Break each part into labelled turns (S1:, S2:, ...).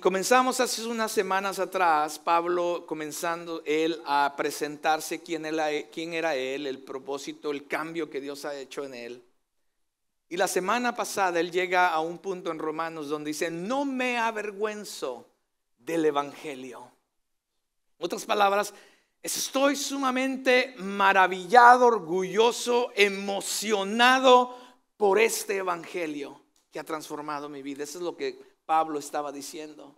S1: comenzamos hace unas semanas atrás, Pablo comenzando él a presentarse quién era, él, el propósito, el cambio que Dios ha hecho en él. Y la semana pasada él llega a un punto en Romanos donde dice, no me avergüenzo del Evangelio. otras palabras, estoy sumamente maravillado, orgulloso, emocionado por este Evangelio que ha transformado mi vida. Eso es lo que Pablo estaba diciendo.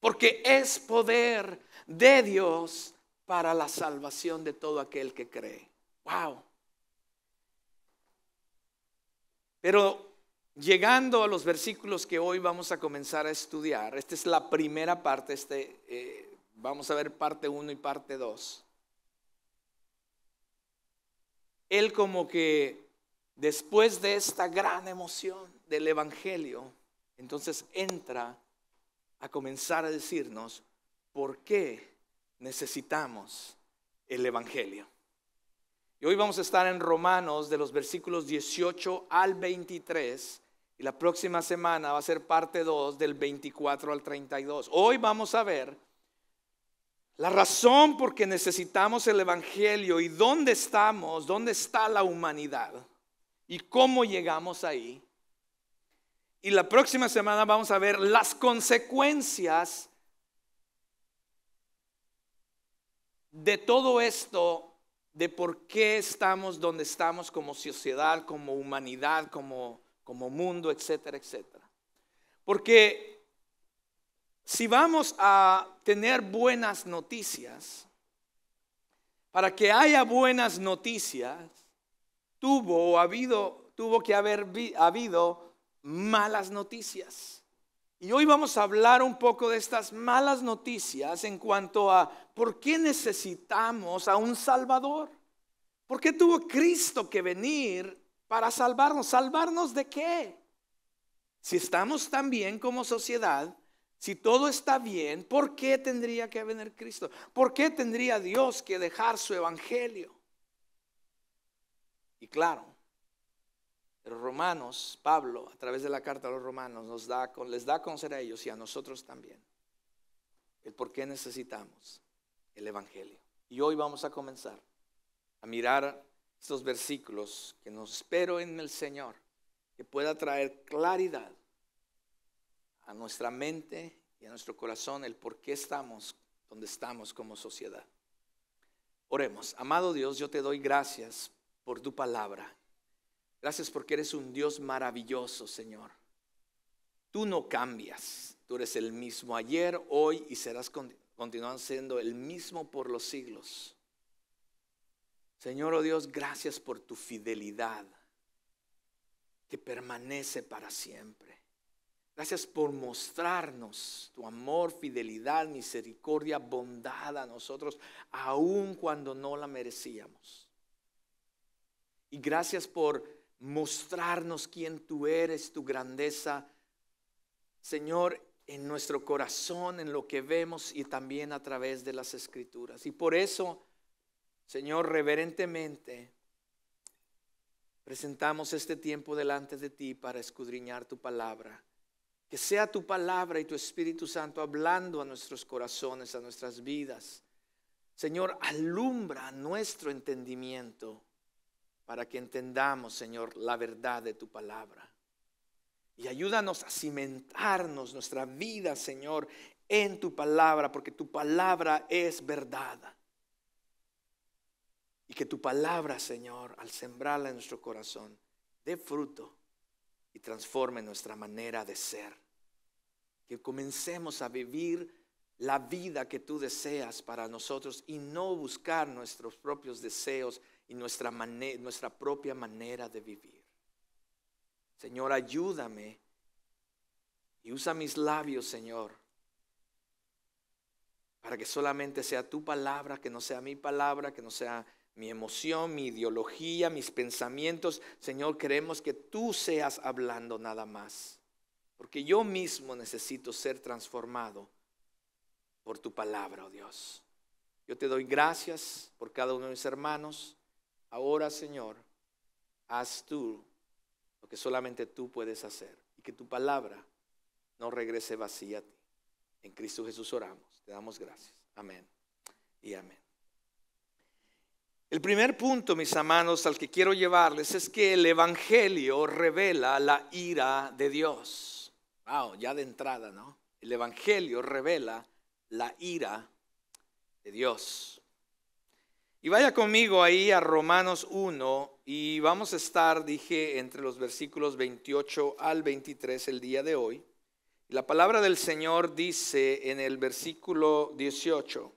S1: Porque es poder de Dios para la salvación de todo aquel que cree. ¡Wow! Pero llegando a los versículos que hoy vamos a comenzar a estudiar, esta es la primera parte, este, eh, vamos a ver parte 1 y parte 2. Él como que después de esta gran emoción del Evangelio, entonces entra a comenzar a decirnos por qué necesitamos el Evangelio. Y hoy vamos a estar en Romanos de los versículos 18 al 23 y la próxima semana va a ser parte 2 del 24 al 32. Hoy vamos a ver la razón por qué necesitamos el Evangelio y dónde estamos, dónde está la humanidad y cómo llegamos ahí y la próxima semana vamos a ver las consecuencias de todo esto, de por qué estamos donde estamos como sociedad, como humanidad, como, como mundo, etcétera, etcétera. Porque si vamos a tener buenas noticias, para que haya buenas noticias, tuvo, ha habido, tuvo que haber habido malas noticias. Y hoy vamos a hablar un poco de estas malas noticias en cuanto a por qué necesitamos a un Salvador. ¿Por qué tuvo Cristo que venir para salvarnos? ¿Salvarnos de qué? Si estamos tan bien como sociedad, si todo está bien, ¿por qué tendría que venir Cristo? ¿Por qué tendría Dios que dejar su evangelio? Y claro, pero Romanos, Pablo, a través de la carta a los romanos, nos da, les da a conocer a ellos y a nosotros también el por qué necesitamos el Evangelio. Y hoy vamos a comenzar a mirar estos versículos que nos espero en el Señor, que pueda traer claridad a nuestra mente y a nuestro corazón el por qué estamos donde estamos como sociedad. Oremos, amado Dios, yo te doy gracias por tu palabra Gracias porque eres un Dios maravilloso, Señor. Tú no cambias. Tú eres el mismo ayer, hoy y serás continuando siendo el mismo por los siglos. Señor o oh Dios, gracias por tu fidelidad que permanece para siempre. Gracias por mostrarnos tu amor, fidelidad, misericordia, bondad a nosotros, aun cuando no la merecíamos. Y gracias por mostrarnos quién tú eres, tu grandeza. Señor, en nuestro corazón, en lo que vemos y también a través de las escrituras. Y por eso, Señor, reverentemente presentamos este tiempo delante de ti para escudriñar tu palabra. Que sea tu palabra y tu Espíritu Santo hablando a nuestros corazones, a nuestras vidas. Señor, alumbra nuestro entendimiento para que entendamos, Señor, la verdad de tu palabra. Y ayúdanos a cimentarnos nuestra vida, Señor, en tu palabra, porque tu palabra es verdad. Y que tu palabra, Señor, al sembrarla en nuestro corazón, dé fruto y transforme nuestra manera de ser. Que comencemos a vivir la vida que tú deseas para nosotros y no buscar nuestros propios deseos y nuestra, nuestra propia manera de vivir. Señor, ayúdame y usa mis labios, Señor, para que solamente sea tu palabra, que no sea mi palabra, que no sea mi emoción, mi ideología, mis pensamientos. Señor, queremos que tú seas hablando nada más, porque yo mismo necesito ser transformado por tu palabra, oh Dios. Yo te doy gracias por cada uno de mis hermanos. Ahora, Señor, haz tú lo que solamente tú puedes hacer y que tu palabra no regrese vacía a ti. En Cristo Jesús oramos. Te damos gracias. Amén y amén. El primer punto, mis hermanos, al que quiero llevarles es que el Evangelio revela la ira de Dios. Wow, ya de entrada, ¿no? El Evangelio revela la ira de Dios. Y vaya conmigo ahí a Romanos 1 y vamos a estar, dije, entre los versículos 28 al 23 el día de hoy. La palabra del Señor dice en el versículo 18,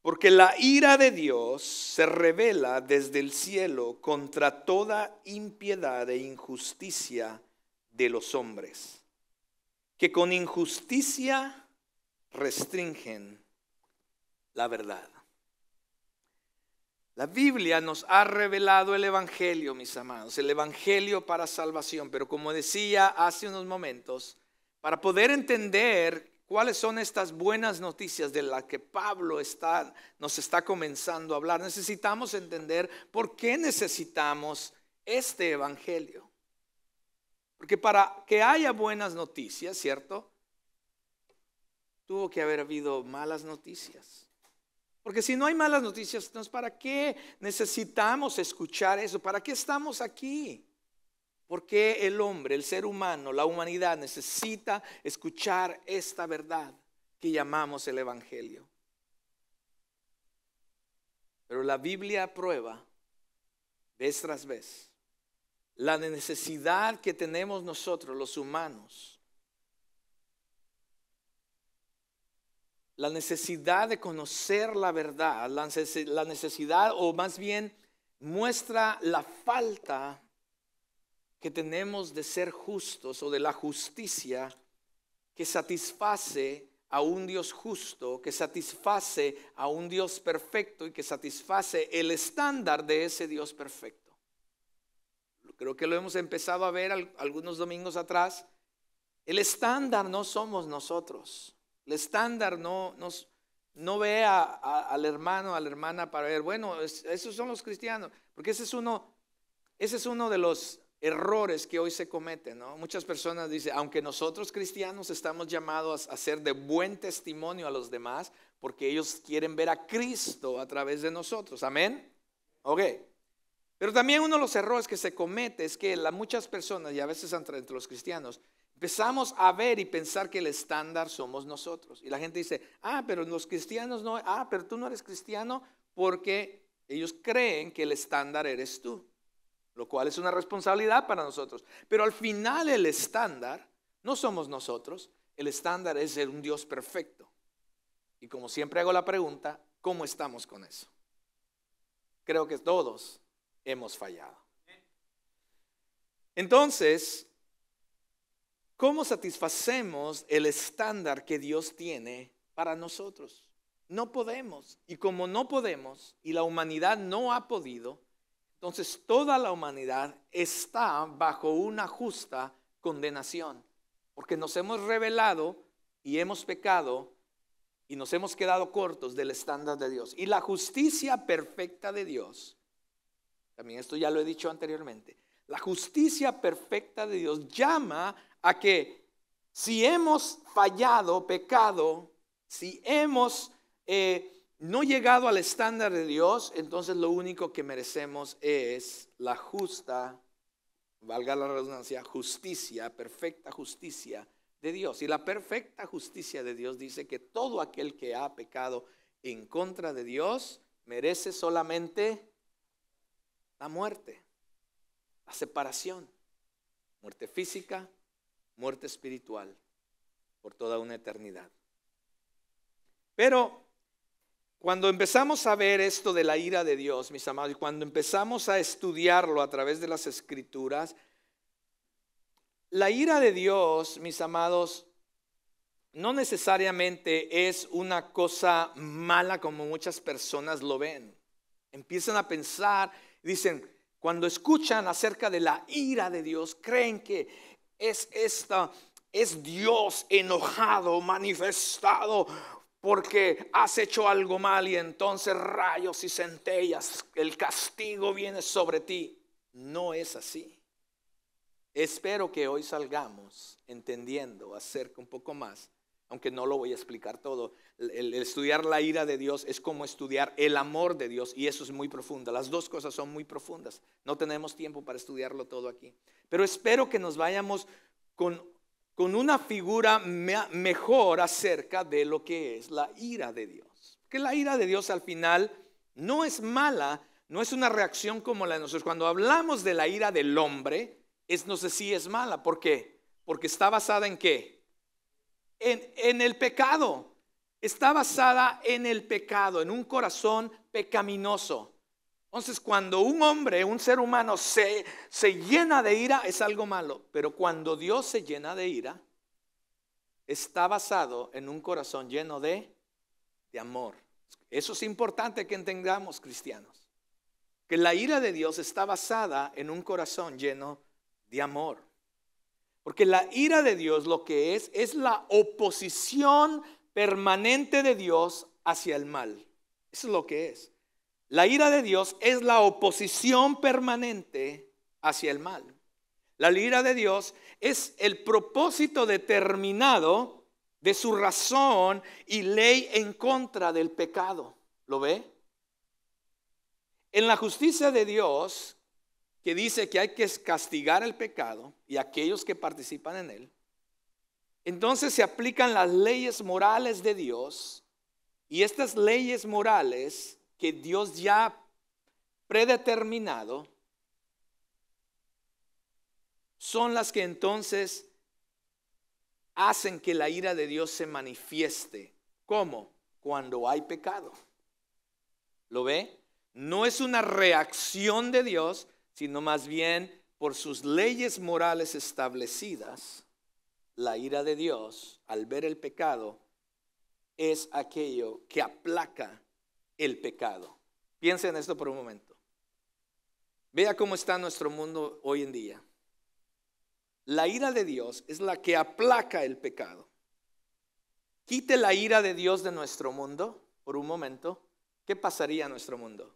S1: porque la ira de Dios se revela desde el cielo contra toda impiedad e injusticia de los hombres, que con injusticia restringen la verdad. La Biblia nos ha revelado el Evangelio, mis amados, el Evangelio para salvación, pero como decía hace unos momentos, para poder entender cuáles son estas buenas noticias de las que Pablo está, nos está comenzando a hablar, necesitamos entender por qué necesitamos este Evangelio. Porque para que haya buenas noticias, ¿cierto? Tuvo que haber habido malas noticias. Porque si no hay malas noticias, entonces ¿para qué necesitamos escuchar eso? ¿Para qué estamos aquí? Porque el hombre, el ser humano, la humanidad necesita escuchar esta verdad que llamamos el Evangelio? Pero la Biblia prueba vez tras vez la necesidad que tenemos nosotros los humanos la necesidad de conocer la verdad, la necesidad o más bien muestra la falta que tenemos de ser justos o de la justicia que satisface a un Dios justo, que satisface a un Dios perfecto y que satisface el estándar de ese Dios perfecto. Creo que lo hemos empezado a ver algunos domingos atrás. El estándar no somos nosotros. El estándar no, nos, no ve a, al hermano, a la hermana para ver, bueno, esos son los cristianos, porque ese es uno, ese es uno de los errores que hoy se cometen, Muchas personas dicen, aunque nosotros cristianos estamos llamados a ser de buen testimonio a los demás, porque ellos quieren ver a Cristo a través de nosotros, amén. Ok. Pero también uno de los errores que se comete es que muchas personas, y a veces entre los cristianos, Empezamos a ver y pensar que el estándar somos nosotros. Y la gente dice, ah, pero los cristianos no, ah, pero tú no eres cristiano porque ellos creen que el estándar eres tú, lo cual es una responsabilidad para nosotros. Pero al final el estándar no somos nosotros, el estándar es ser un Dios perfecto. Y como siempre hago la pregunta, ¿cómo estamos con eso? Creo que todos hemos fallado. Entonces, ¿Cómo satisfacemos el estándar que Dios tiene para nosotros? No podemos. Y como no podemos y la humanidad no ha podido, entonces toda la humanidad está bajo una justa condenación. Porque nos hemos revelado y hemos pecado y nos hemos quedado cortos del estándar de Dios. Y la justicia perfecta de Dios, también esto ya lo he dicho anteriormente, la justicia perfecta de Dios llama a que si hemos fallado, pecado, si hemos eh, no llegado al estándar de Dios, entonces lo único que merecemos es la justa, valga la redundancia, justicia, perfecta justicia de Dios. Y la perfecta justicia de Dios dice que todo aquel que ha pecado en contra de Dios merece solamente la muerte, la separación, muerte física, muerte espiritual por toda una eternidad. Pero cuando empezamos a ver esto de la ira de Dios, mis amados, y cuando empezamos a estudiarlo a través de las escrituras, la ira de Dios, mis amados, no necesariamente es una cosa mala como muchas personas lo ven. Empiezan a pensar, dicen, cuando escuchan acerca de la ira de Dios, creen que es esta, es Dios enojado, manifestado porque has hecho algo mal y entonces rayos y centellas, el castigo viene sobre ti. No es así. Espero que hoy salgamos entendiendo acerca un poco más aunque no lo voy a explicar todo. El, estudiar la ira de Dios es como estudiar el amor de Dios y eso es muy profundo. Las dos cosas son muy profundas. No tenemos tiempo para estudiarlo todo aquí. Pero espero que nos vayamos con, una figura mejor acerca de lo que es la ira de Dios. Que la ira de Dios al final no es mala, no es una reacción como la de nosotros. Cuando hablamos de la ira del hombre, es no sé si es mala. ¿Por qué? Porque está basada en qué? en, el pecado. Está basada en el pecado, en un corazón pecaminoso. Entonces, cuando un hombre, un ser humano se, llena de ira, es algo malo. Pero cuando Dios se llena de ira, está basado en un corazón lleno de, de amor. Eso es importante que entendamos, cristianos. Que la ira de Dios está basada en un corazón lleno de amor. Porque la ira de Dios lo que es es la oposición permanente de Dios hacia el mal. Eso es lo que es. La ira de Dios es la oposición permanente hacia el mal. La ira de Dios es el propósito determinado de su razón y ley en contra del pecado. ¿Lo ve? En la justicia de Dios, que dice que hay que castigar el pecado y aquellos que participan en él, entonces se aplican las leyes morales de Dios y estas leyes morales que Dios ya ha predeterminado son las que entonces hacen que la ira de Dios se manifieste. ¿Cómo? Cuando hay pecado. ¿Lo ve? No es una reacción de Dios, sino más bien por sus leyes morales establecidas, la ira de Dios al ver el pecado es aquello que aplaca el pecado. Piensen en esto por un momento. Vea cómo está nuestro mundo hoy en día. La ira de Dios es la que aplaca el pecado. Quite la ira de Dios de nuestro mundo por un momento. ¿Qué pasaría a nuestro mundo?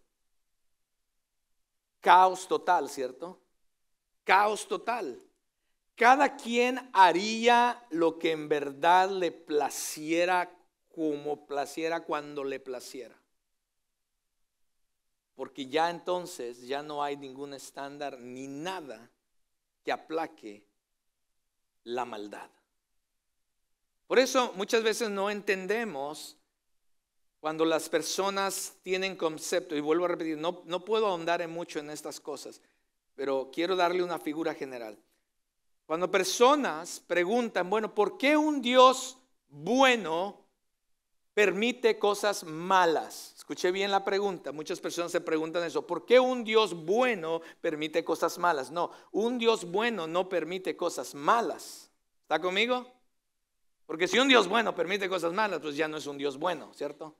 S1: Caos total, ¿cierto? Caos total. Cada quien haría lo que en verdad le placiera, como placiera, cuando le placiera. Porque ya entonces ya no hay ningún estándar ni nada que aplaque la maldad. Por eso muchas veces no entendemos cuando las personas tienen concepto, y vuelvo a repetir, no, no puedo ahondar en mucho en estas cosas, pero quiero darle una figura general. Cuando personas preguntan, bueno, ¿por qué un Dios bueno permite cosas malas? Escuché bien la pregunta. Muchas personas se preguntan eso. ¿Por qué un Dios bueno permite cosas malas? No, un Dios bueno no permite cosas malas. ¿Está conmigo? Porque si un Dios bueno permite cosas malas, pues ya no es un Dios bueno, ¿cierto?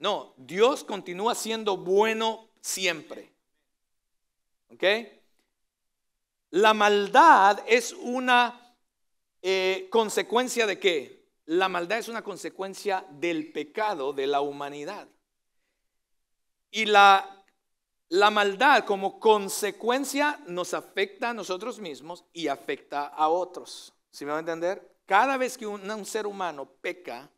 S1: No, Dios continúa siendo bueno siempre. ¿Ok? La maldad es una eh, consecuencia de qué? La maldad es una consecuencia del pecado de la humanidad. Y la, la maldad como consecuencia nos afecta a nosotros mismos y afecta a otros. ¿Sí me va a entender? Cada vez que un ser humano peca,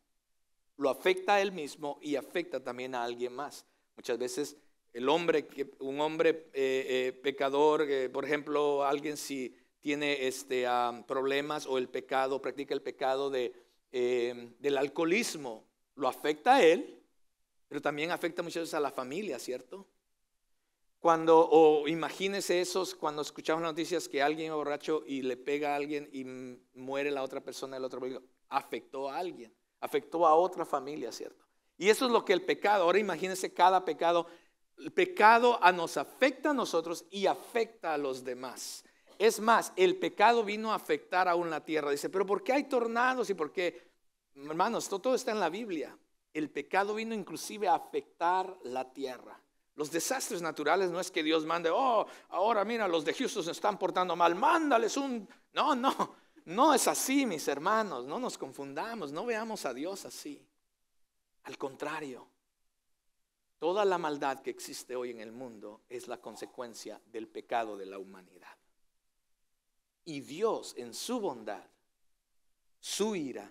S1: lo afecta a él mismo y afecta también a alguien más. Muchas veces el hombre, un hombre eh, eh, pecador, eh, por ejemplo, alguien si tiene este, problemas o el pecado, practica el pecado em, del alcoholismo, lo afecta a él, pero también afecta muchas veces a la familia, ¿cierto? Cuando, o imagínense esos, cuando escuchamos noticias que alguien es borracho y le pega a alguien y muere la otra persona el otro, afectó a alguien afectó a otra familia, ¿cierto? Y eso es lo que el pecado, ahora imagínense cada pecado, el pecado nos afecta a nosotros y afecta a los demás. Es más, el pecado vino a afectar aún la tierra. Dice, pero ¿por qué hay tornados? Y por qué, hermanos, todo, está en la Biblia. El pecado vino inclusive a afectar la tierra. Los desastres naturales no es que Dios mande, oh, ahora mira, los de justos se están portando mal, mándales un... No, no, no es así, mis hermanos, no nos confundamos, no veamos a Dios así. Al contrario, toda la maldad que existe hoy en el mundo es la consecuencia del pecado de la humanidad. Y Dios en su bondad, su ira,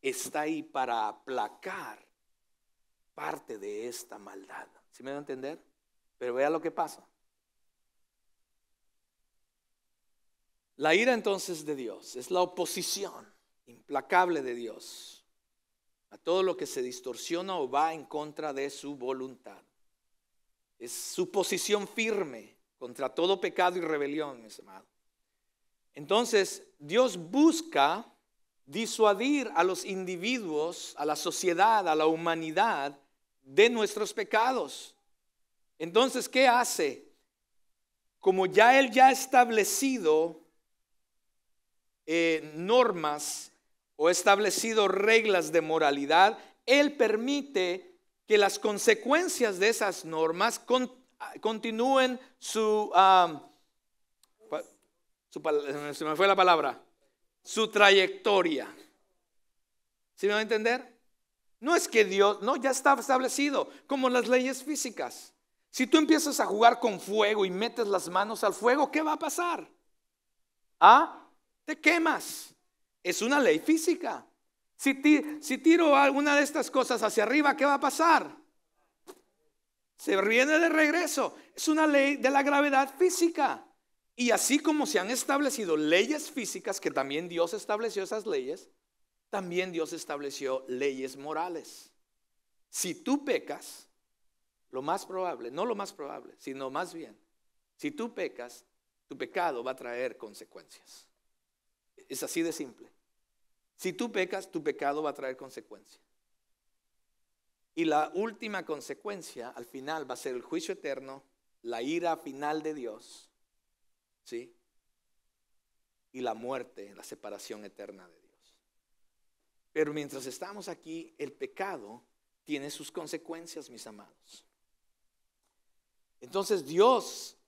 S1: está ahí para aplacar parte de esta maldad. ¿Sí me va a entender? Pero vea lo que pasa. La ira entonces de Dios es la oposición implacable de Dios a todo lo que se distorsiona o va en contra de su voluntad. Es su posición firme contra todo pecado y rebelión, mis amados. Entonces, Dios busca disuadir a los individuos, a la sociedad, a la humanidad de nuestros pecados. Entonces, ¿qué hace? Como ya Él ya ha establecido eh, normas o establecido reglas de moralidad, Él permite que las consecuencias de esas normas ah, continúen su, ah, su, eh, fue la palabra, su trayectoria. ¿Sí me va a entender? No es que Dios, no, ya está establecido, como las leyes físicas. Si tú empiezas a jugar con fuego y metes las manos al fuego, ¿qué va a pasar? ¿Ah? te quemas. Es una ley física. Si, tiro alguna de estas cosas hacia arriba, ¿qué va a pasar? Se viene de regreso. Es una ley de la gravedad física. Y así como se han establecido leyes físicas, que también Dios estableció esas leyes, también Dios estableció leyes morales. Si tú pecas, lo más probable, no lo más probable, sino más bien, si tú pecas, tu pecado va a traer consecuencias. Es así de simple. Si tú pecas, tu pecado va a traer consecuencia. Y la última consecuencia al final va a ser el juicio eterno, la ira final de Dios. ¿Sí? Y la muerte, la separación eterna de Dios. Pero mientras estamos aquí, el pecado tiene sus consecuencias, mis amados. Entonces Dios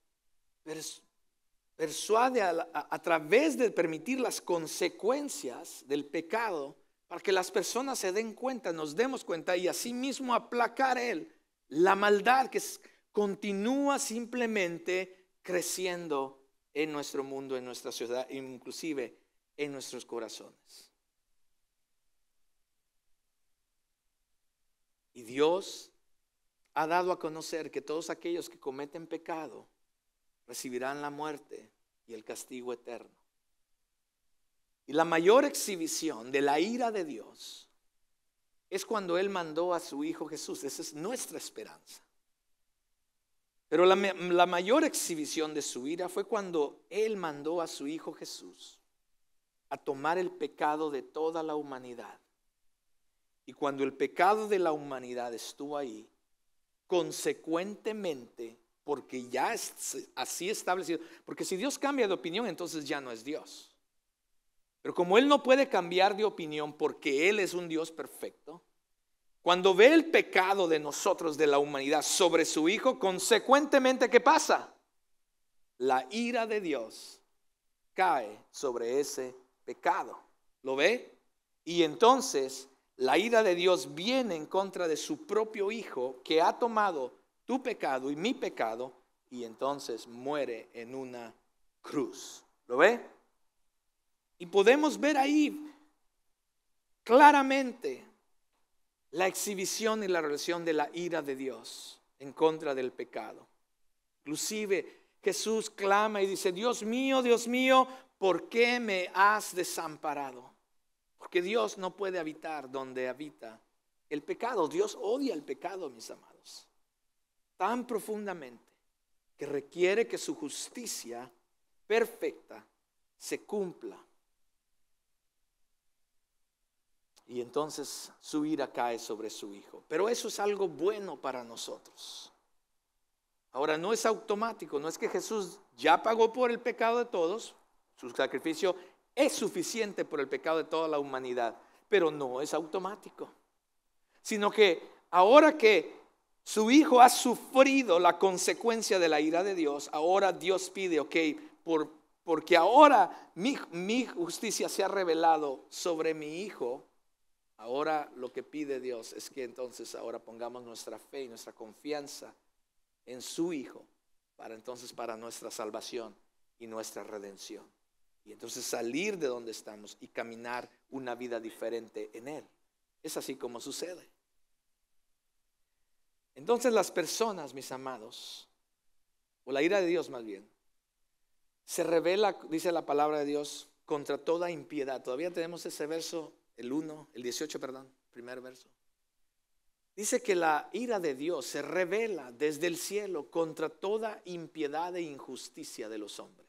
S1: persuade a, través de permitir las consecuencias del pecado para que las personas se den cuenta, nos demos cuenta y asimismo aplacar él la maldad que continúa simplemente creciendo en nuestro mundo, en nuestra ciudad, e inclusive en nuestros corazones. Y Dios ha dado a conocer que todos aquellos que cometen pecado recibirán la muerte y el castigo eterno. Y la mayor exhibición de la ira de Dios es cuando Él mandó a su Hijo Jesús. Esa es nuestra esperanza. Pero la, la, mayor exhibición de su ira fue cuando Él mandó a su Hijo Jesús a tomar el pecado de toda la humanidad. Y cuando el pecado de la humanidad estuvo ahí, consecuentemente porque ya es así establecido. Porque si Dios cambia de opinión, entonces ya no es Dios. Pero como Él no puede cambiar de opinión porque Él es un Dios perfecto, cuando ve el pecado de nosotros, de la humanidad, sobre su Hijo, consecuentemente, ¿qué pasa? La ira de Dios cae sobre ese pecado. ¿Lo ve? Y entonces la ira de Dios viene en contra de su propio Hijo que ha tomado tu pecado y mi pecado, y entonces muere en una cruz. ¿Lo ve? Y podemos ver ahí claramente la exhibición y la relación de la ira de Dios en contra del pecado. Inclusive Jesús clama y dice, Dios mío, Dios mío, ¿por qué me has desamparado? Porque Dios no puede habitar donde habita el pecado. Dios odia el pecado, mis amados tan profundamente que requiere que su justicia perfecta se cumpla. Y entonces su ira cae sobre su hijo. Pero eso es algo bueno para nosotros. Ahora, no es automático, no es que Jesús ya pagó por el pecado de todos, su sacrificio es suficiente por el pecado de toda la humanidad, pero no es automático. Sino que ahora que su hijo ha sufrido la consecuencia de la ira de Dios. Ahora Dios pide, ok, por, porque ahora mi, mi justicia se ha revelado sobre mi hijo. Ahora lo que pide Dios es que entonces ahora pongamos nuestra fe y nuestra confianza en su hijo para entonces para nuestra salvación y nuestra redención. Y entonces salir de donde estamos y caminar una vida diferente en él. Es así como sucede. Entonces las personas, mis amados, o la ira de Dios más bien, se revela, dice la palabra de Dios, contra toda impiedad. Todavía tenemos ese verso, el 1, el 18, perdón, primer verso. Dice que la ira de Dios se revela desde el cielo contra toda impiedad e injusticia de los hombres.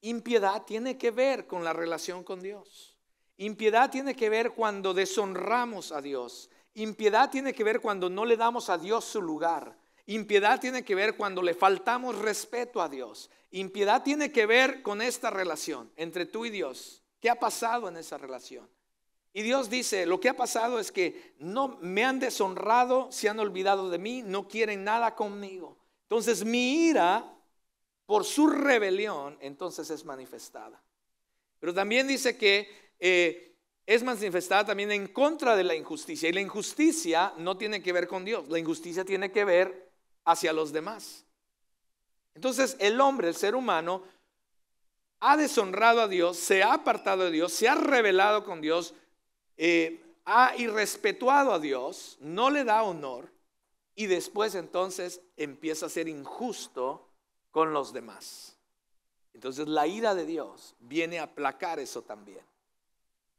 S1: Impiedad tiene que ver con la relación con Dios. Impiedad tiene que ver cuando deshonramos a Dios. Impiedad tiene que ver cuando no le damos a Dios su lugar. Impiedad tiene que ver cuando le faltamos respeto a Dios. Impiedad tiene que ver con esta relación entre tú y Dios. ¿Qué ha pasado en esa relación? Y Dios dice, lo que ha pasado es que no me han deshonrado, se han olvidado de mí, no quieren nada conmigo. Entonces mi ira por su rebelión entonces es manifestada. Pero también dice que eh, es manifestada también en contra de la injusticia. Y la injusticia no tiene que ver con Dios, la injusticia tiene que ver hacia los demás. Entonces el hombre, el ser humano, ha deshonrado a Dios, se ha apartado de Dios, se ha rebelado con Dios, eh, ha irrespetuado a Dios, no le da honor y después entonces empieza a ser injusto con los demás. Entonces la ira de Dios viene a aplacar eso también.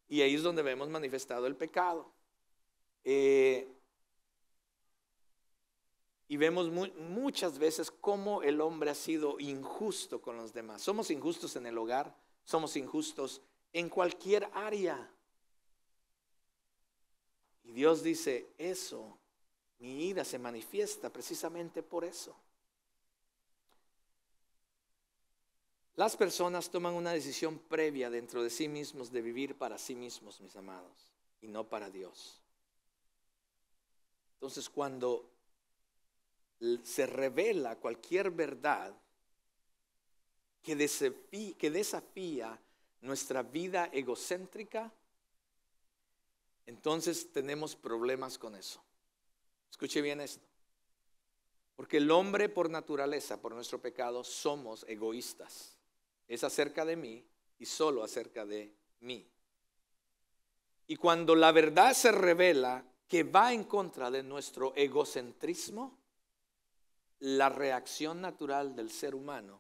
S1: Y ahí es donde vemos manifestado el pecado. Eh, y vemos muchas veces cómo el hombre ha sido injusto con los demás. Somos injustos en el hogar, somos injustos en cualquier área. Y Dios dice, eso, mi ira se manifiesta precisamente por eso. Las personas toman una decisión previa dentro de sí mismos de vivir para sí mismos, mis amados, y no para Dios. Entonces, cuando se revela cualquier verdad que desafía, que desafía nuestra vida egocéntrica, entonces tenemos problemas con eso. Escuche bien esto. Porque el hombre por naturaleza, por nuestro pecado, somos egoístas es acerca de mí y solo acerca de mí. Y cuando la verdad se revela que va en contra de nuestro egocentrismo, la reacción natural del ser humano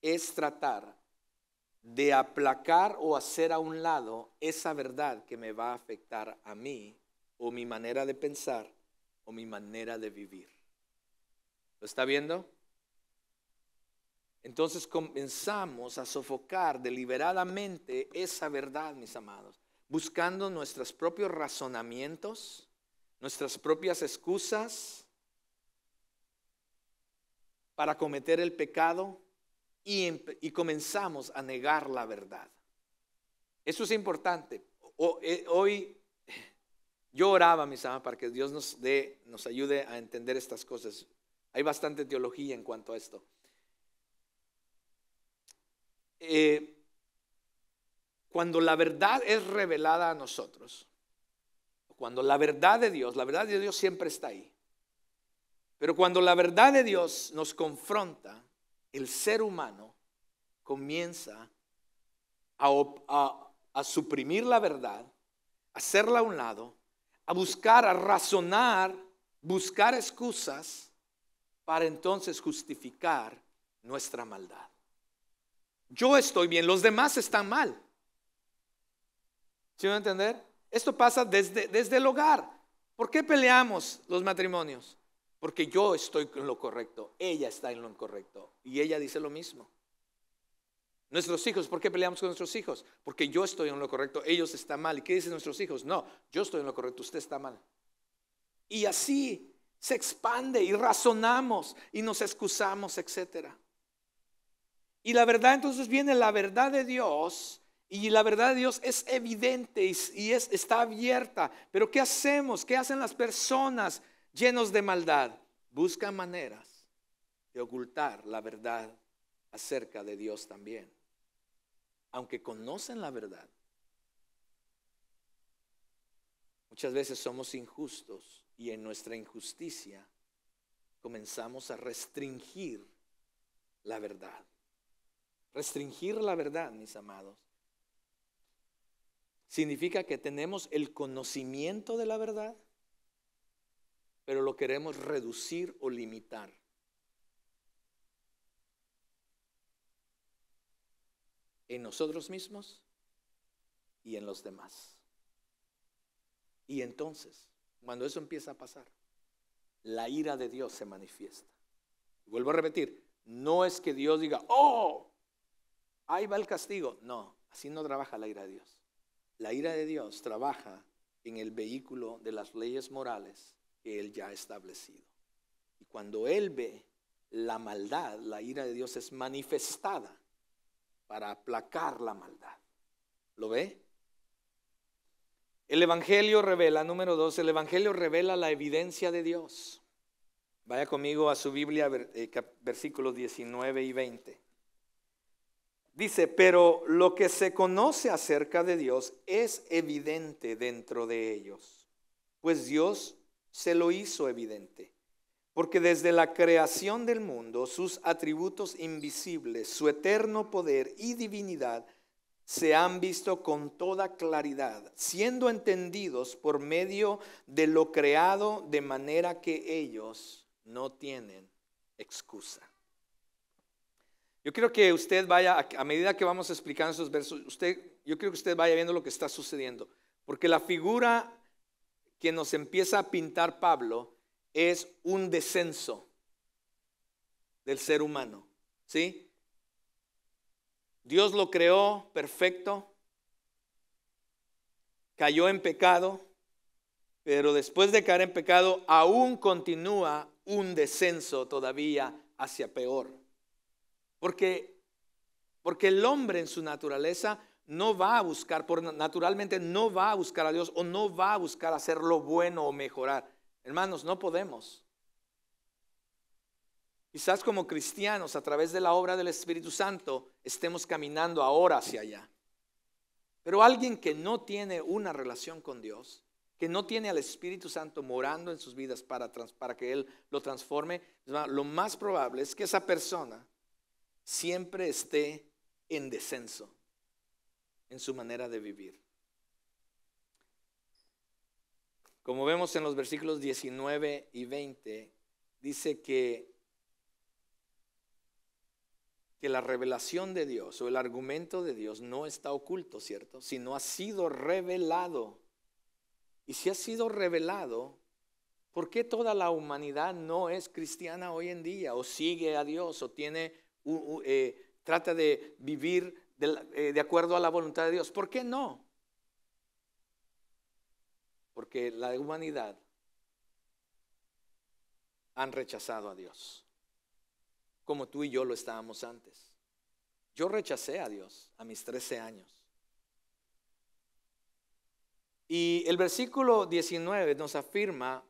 S1: es tratar de aplacar o hacer a un lado esa verdad que me va a afectar a mí o mi manera de pensar o mi manera de vivir. ¿Lo está viendo? Entonces comenzamos a sofocar deliberadamente esa verdad, mis amados, buscando nuestros propios razonamientos, nuestras propias excusas para cometer el pecado y, comenzamos a negar la verdad. Eso es importante. Eh, hoy yo oraba, mis amados, para que Dios nos dé, nos ayude a entender estas cosas. Hay bastante teología en cuanto a esto. Eh, cuando la verdad es revelada a nosotros, cuando la verdad de Dios, la verdad de Dios siempre está ahí, pero cuando la verdad de Dios nos confronta, el ser humano comienza a, a suprimir la verdad, a hacerla a un lado, a buscar, a razonar, buscar excusas para entonces justificar nuestra maldad. Yo estoy bien, los demás están mal. ¿Sí van a entender? Esto pasa desde, desde el hogar. ¿Por qué peleamos los matrimonios? Porque yo estoy en lo correcto, ella está en lo incorrecto y ella dice lo mismo. Nuestros hijos, ¿por qué peleamos con nuestros hijos? Porque yo estoy en lo correcto, ellos están mal. ¿Y qué dicen nuestros hijos? No, yo estoy en lo correcto, usted está mal. Y así se expande y razonamos y nos excusamos, etcétera. Y la verdad, entonces viene la verdad de Dios y la verdad de Dios es evidente y, es, está abierta. Pero ¿qué hacemos? ¿Qué hacen las personas llenos de maldad? Buscan maneras de ocultar la verdad acerca de Dios también. Aunque conocen la verdad. Muchas veces somos injustos y en nuestra injusticia comenzamos a restringir la verdad. Restringir la verdad, mis amados, significa que tenemos el conocimiento de la verdad, pero lo queremos reducir o limitar. En nosotros mismos y en los demás. Y entonces, cuando eso empieza a pasar, la ira de Dios se manifiesta. Vuelvo a repetir, no es que Dios diga, oh, ahí va el castigo. No, así no trabaja la ira de Dios. La ira de Dios trabaja en el vehículo de las leyes morales que Él ya ha establecido. Y cuando Él ve la maldad, la ira de Dios es manifestada para aplacar la maldad. ¿Lo ve? El Evangelio revela, número dos, el Evangelio revela la evidencia de Dios. Vaya conmigo a su Biblia, eh, versículos 19 y 20. Dice, pero lo que se conoce acerca de Dios es evidente dentro de ellos, pues Dios se lo hizo evidente. Porque desde la creación del mundo, sus atributos invisibles, su eterno poder y divinidad se han visto con toda claridad, siendo entendidos por medio de lo creado de manera que ellos no tienen excusa. Yo quiero que usted vaya, a medida que vamos explicando esos versos, usted, yo quiero que usted vaya viendo lo que está sucediendo. Porque la figura que nos empieza a pintar Pablo es un descenso del ser humano. ¿Sí? Dios lo creó perfecto, cayó en pecado, pero después de caer en pecado aún continúa un descenso todavía hacia peor. Porque, porque el hombre en su naturaleza no va a buscar, por naturalmente no va a buscar a Dios o no va a buscar hacer lo bueno o mejorar. Hermanos, no podemos. Quizás como cristianos, a través de la obra del Espíritu Santo, estemos caminando ahora hacia allá. Pero alguien que no tiene una relación con Dios, que no tiene al Espíritu Santo morando en sus vidas para, para que Él lo transforme, lo más probable es que esa persona siempre esté en descenso en su manera de vivir. Como vemos en los versículos 19 y 20, dice que, que la revelación de Dios o el argumento de Dios no está oculto, ¿cierto? Sino ha sido revelado. Y si ha sido revelado, ¿por qué toda la humanidad no es cristiana hoy en día o sigue a Dios o tiene eh, trata de vivir de, eh, de acuerdo a la voluntad de Dios. ¿Por qué no? Porque la humanidad han rechazado a Dios, como tú y yo lo estábamos antes. Yo rechacé a Dios a mis 13 años. Y el versículo 19 nos afirma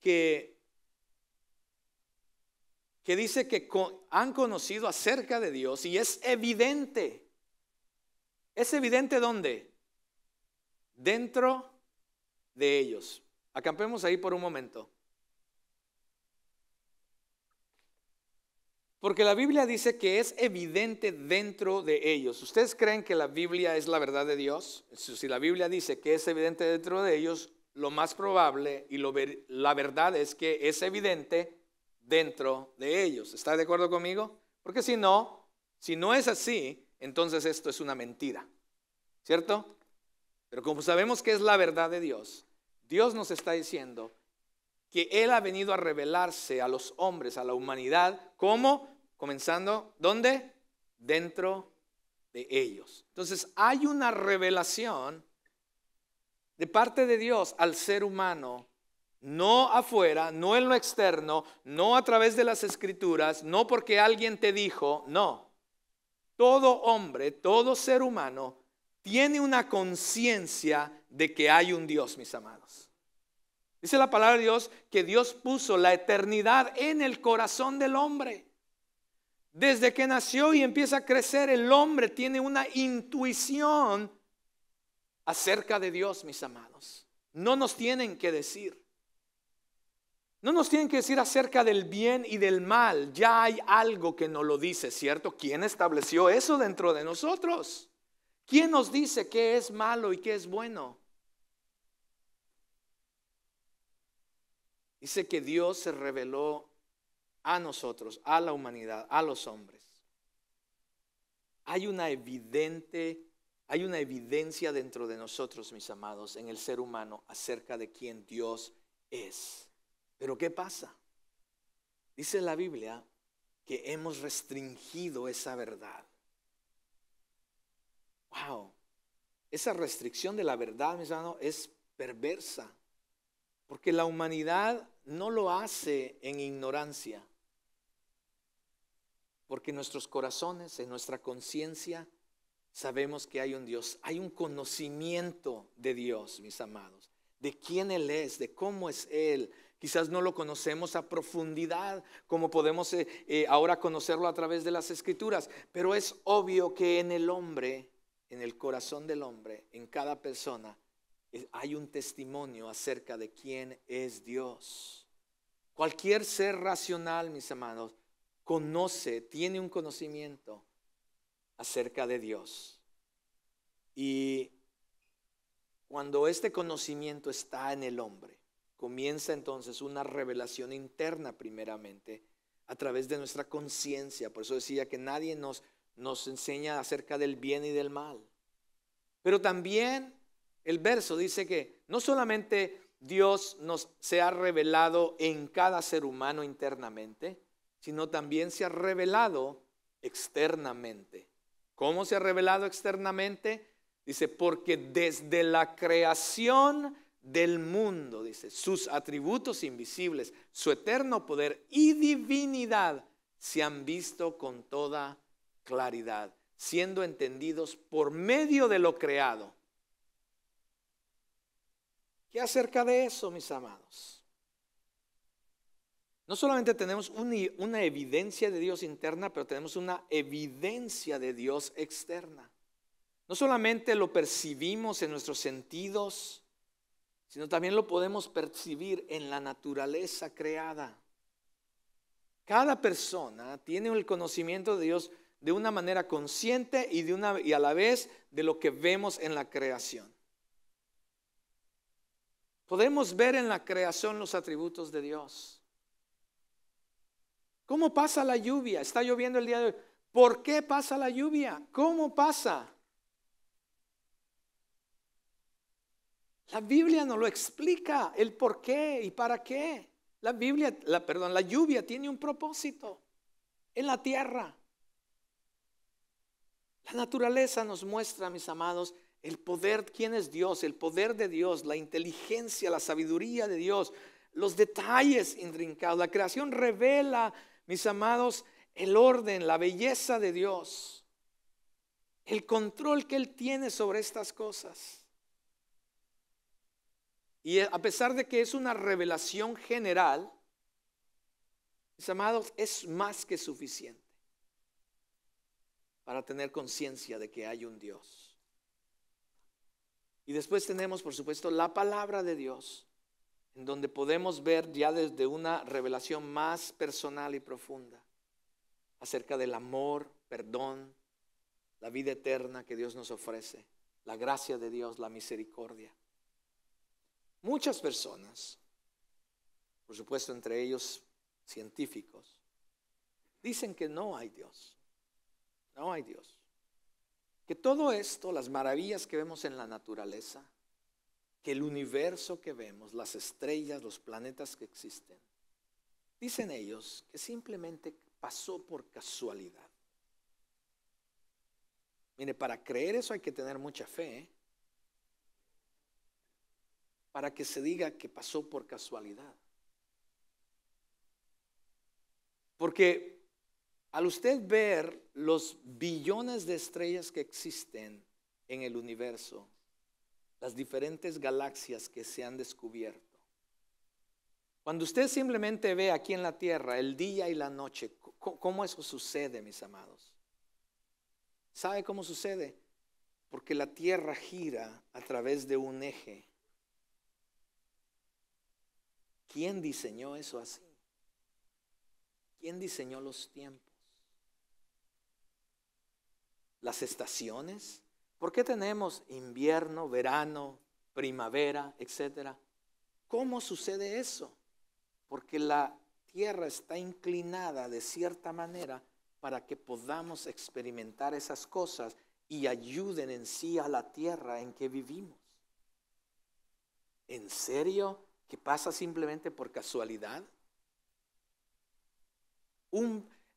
S1: que que dice que han conocido acerca de Dios y es evidente. ¿Es evidente dónde? Dentro de ellos. Acampemos ahí por un momento. Porque la Biblia dice que es evidente dentro de ellos. ¿Ustedes creen que la Biblia es la verdad de Dios? Si la Biblia dice que es evidente dentro de ellos, lo más probable y lo la verdad es que es evidente dentro de ellos. ¿Está de acuerdo conmigo? Porque si no, si no es así, entonces esto es una mentira. ¿Cierto? Pero como sabemos que es la verdad de Dios, Dios nos está diciendo que Él ha venido a revelarse a los hombres, a la humanidad, ¿cómo? Comenzando, ¿dónde? Dentro de ellos. Entonces hay una revelación de parte de Dios al ser humano no afuera, no en lo externo, no a través de las escrituras, no porque alguien te dijo, no. Todo hombre, todo ser humano tiene una conciencia de que hay un Dios, mis amados. Dice la palabra de Dios que Dios puso la eternidad en el corazón del hombre. Desde que nació y empieza a crecer, el hombre tiene una intuición acerca de Dios, mis amados. No nos tienen que decir. No nos tienen que decir acerca del bien y del mal. Ya hay algo que nos lo dice, ¿cierto? ¿Quién estableció eso dentro de nosotros? ¿Quién nos dice qué es malo y qué es bueno? Dice que Dios se reveló a nosotros, a la humanidad, a los hombres. Hay una evidente, hay una evidencia dentro de nosotros, mis amados, en el ser humano acerca de quién Dios es. Pero ¿qué pasa? Dice la Biblia que hemos restringido esa verdad. Wow. Esa restricción de la verdad, mis amados, es perversa. Porque la humanidad no lo hace en ignorancia. Porque en nuestros corazones, en nuestra conciencia, sabemos que hay un Dios. Hay un conocimiento de Dios, mis amados. De quién Él es, de cómo es Él, Quizás no lo conocemos a profundidad como podemos eh, eh, ahora conocerlo a través de las escrituras, pero es obvio que en el hombre, en el corazón del hombre, en cada persona, eh, hay un testimonio acerca de quién es Dios. Cualquier ser racional, mis hermanos conoce, tiene un conocimiento acerca de Dios. Y cuando este conocimiento está en el hombre, Comienza entonces una revelación interna primeramente a través de nuestra conciencia. Por eso decía que nadie nos, nos enseña acerca del bien y del mal. Pero también el verso dice que no solamente Dios nos se ha revelado en cada ser humano internamente, sino también se ha revelado externamente. ¿Cómo se ha revelado externamente? Dice, porque desde la creación del mundo, dice, sus atributos invisibles, su eterno poder y divinidad se han visto con toda claridad, siendo entendidos por medio de lo creado. ¿Qué acerca de eso, mis amados? No solamente tenemos una, evidencia de Dios interna, pero tenemos una evidencia de Dios externa. No solamente lo percibimos en nuestros sentidos, sino también lo podemos percibir en la naturaleza creada. Cada persona tiene el conocimiento de Dios de una manera consciente y, de una, y a la vez de lo que vemos en la creación. Podemos ver en la creación los atributos de Dios. ¿Cómo pasa la lluvia? Está lloviendo el día de hoy. ¿Por qué pasa la lluvia? ¿Cómo pasa? La Biblia no lo explica el por qué y para qué. La Biblia, la, perdón, la lluvia tiene un propósito en la tierra. La naturaleza nos muestra, mis amados, el poder, quién es Dios, el poder de Dios, la inteligencia, la sabiduría de Dios, los detalles intrincados. La creación revela, mis amados, el orden, la belleza de Dios, el control que Él tiene sobre estas cosas. Y a pesar de que es una revelación general, mis amados, es más que suficiente para tener conciencia de que hay un Dios. Y después tenemos, por supuesto, la palabra de Dios, en donde podemos ver ya desde una revelación más personal y profunda acerca del amor, perdón, la vida eterna que Dios nos ofrece, la gracia de Dios, la misericordia. Muchas personas, por supuesto entre ellos científicos, dicen que no hay Dios. No hay Dios. Que todo esto, las maravillas que vemos en la naturaleza, que el universo que vemos, las estrellas, los planetas que existen, dicen ellos que simplemente pasó por casualidad. Mire, para creer eso hay que tener mucha fe, ¿eh? para que se diga que pasó por casualidad. Porque al usted ver los billones de estrellas que existen en el universo, las diferentes galaxias que se han descubierto, cuando usted simplemente ve aquí en la Tierra el día y la noche, ¿cómo eso sucede, mis amados? ¿Sabe cómo sucede? Porque la Tierra gira a través de un eje ¿Quién diseñó eso así? ¿Quién diseñó los tiempos? ¿Las estaciones? ¿Por qué tenemos invierno, verano, primavera, etcétera? ¿Cómo sucede eso? Porque la tierra está inclinada de cierta manera para que podamos experimentar esas cosas y ayuden en sí a la tierra en que vivimos. ¿En serio? que pasa simplemente por casualidad?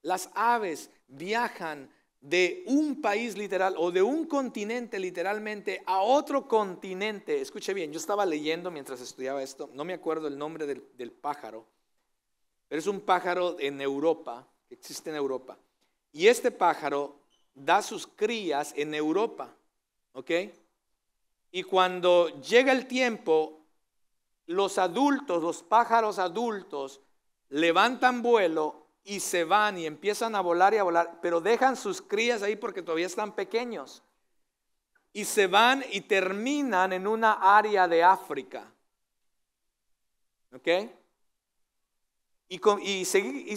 S1: las aves viajan de un país literal o de un continente literalmente a otro continente. Escuche bien, yo estaba leyendo mientras estudiaba esto, no me acuerdo el nombre del, del pájaro, pero es un pájaro en Europa, que existe en Europa. Y este pájaro da sus crías en Europa, ¿ok? Y cuando llega el tiempo, los adultos, los pájaros adultos, levantan vuelo y se van y empiezan a volar y a volar, pero dejan sus crías ahí porque todavía están pequeños. Y se van y terminan en una área de África. ¿Ok? Y, y seguí, y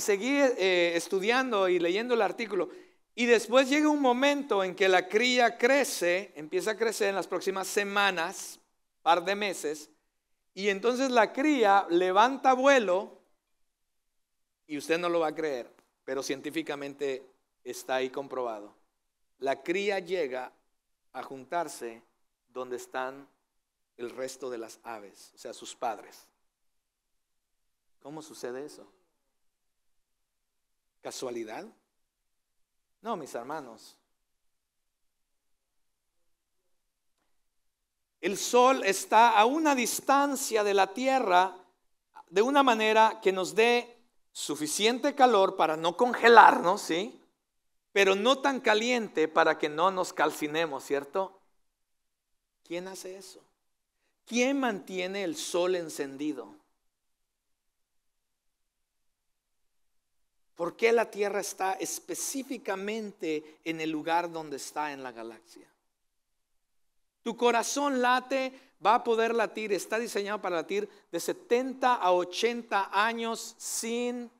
S1: eh, estudiando y leyendo el artículo. Y después llega un momento en que la cría crece, empieza a crecer en las próximas semanas, par de meses, y entonces la cría levanta vuelo y usted no lo va a creer, pero científicamente está ahí comprobado. La cría llega a juntarse donde están el resto de las aves, o sea, sus padres. ¿Cómo sucede eso? ¿Casualidad? No, mis hermanos, El sol está a una distancia de la Tierra de una manera que nos dé suficiente calor para no congelarnos, ¿sí? Pero no tan caliente para que no nos calcinemos, ¿cierto? ¿Quién hace eso? ¿Quién mantiene el sol encendido? ¿Por qué la Tierra está específicamente en el lugar donde está en la galaxia? Tu corazón late, va a poder latir, está diseñado para latir de 70 a 80 años sin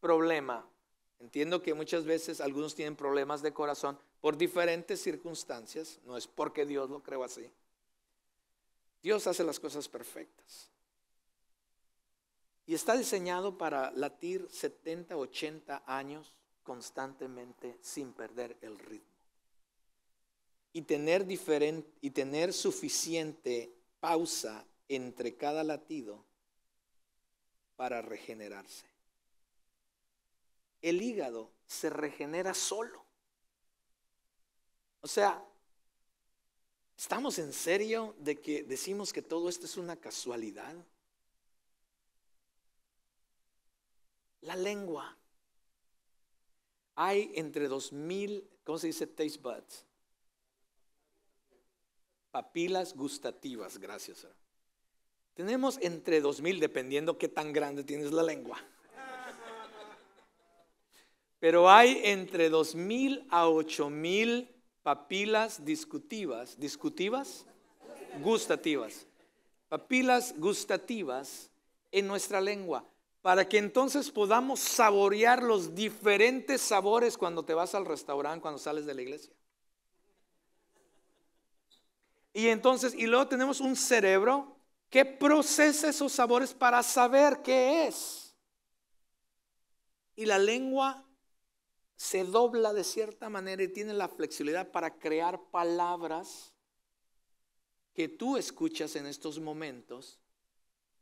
S1: problema. Entiendo que muchas veces algunos tienen problemas de corazón por diferentes circunstancias, no es porque Dios lo creó así. Dios hace las cosas perfectas. Y está diseñado para latir 70, 80 años constantemente sin perder el ritmo y tener, diferente, y tener suficiente pausa entre cada latido para regenerarse. El hígado se regenera solo. O sea, ¿estamos en serio de que decimos que todo esto es una casualidad? La lengua. Hay entre 2000, ¿cómo se dice? Taste buds Papilas gustativas, gracias. Tenemos entre 2.000, dependiendo qué tan grande tienes la lengua. Pero hay entre 2.000 a 8.000 papilas discutivas, discutivas, gustativas, papilas gustativas en nuestra lengua, para que entonces podamos saborear los diferentes sabores cuando te vas al restaurante, cuando sales de la iglesia. Y entonces, y luego tenemos un cerebro que procesa esos sabores para saber qué es. Y la lengua se dobla de cierta manera y tiene la flexibilidad para crear palabras que tú escuchas en estos momentos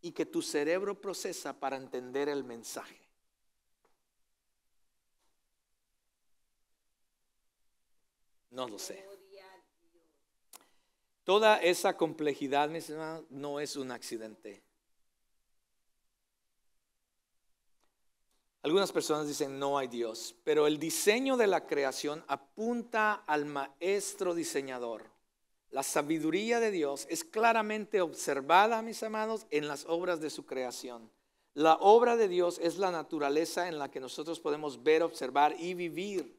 S1: y que tu cerebro procesa para entender el mensaje. No lo sé. Toda esa complejidad, mis hermanos, no es un accidente. Algunas personas dicen no hay Dios, pero el diseño de la creación apunta al maestro diseñador. La sabiduría de Dios es claramente observada, mis amados, en las obras de su creación. La obra de Dios es la naturaleza en la que nosotros podemos ver, observar y vivir.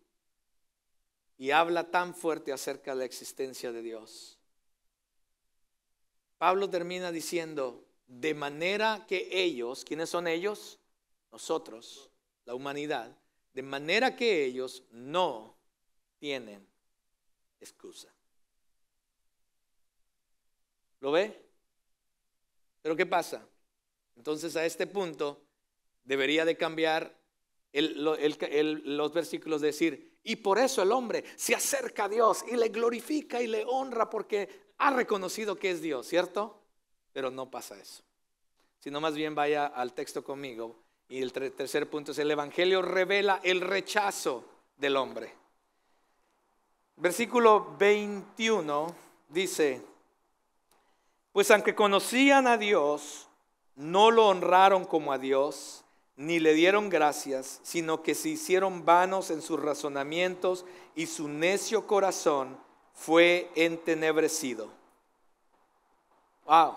S1: Y habla tan fuerte acerca de la existencia de Dios. Pablo termina diciendo, de manera que ellos, ¿quiénes son ellos? Nosotros, la humanidad, de manera que ellos no tienen excusa. ¿Lo ve? Pero ¿qué pasa? Entonces a este punto debería de cambiar los versículos, de decir, y por eso el hombre se acerca a Dios y le glorifica y le honra porque ha reconocido que es Dios, ¿cierto? Pero no pasa eso. Sino más bien vaya al texto conmigo. Y el tercer punto es el Evangelio revela el rechazo del hombre. Versículo 21 dice, pues aunque conocían a Dios, no lo honraron como a Dios, ni le dieron gracias, sino que se hicieron vanos en sus razonamientos y su necio corazón fue entenebrecido. Wow.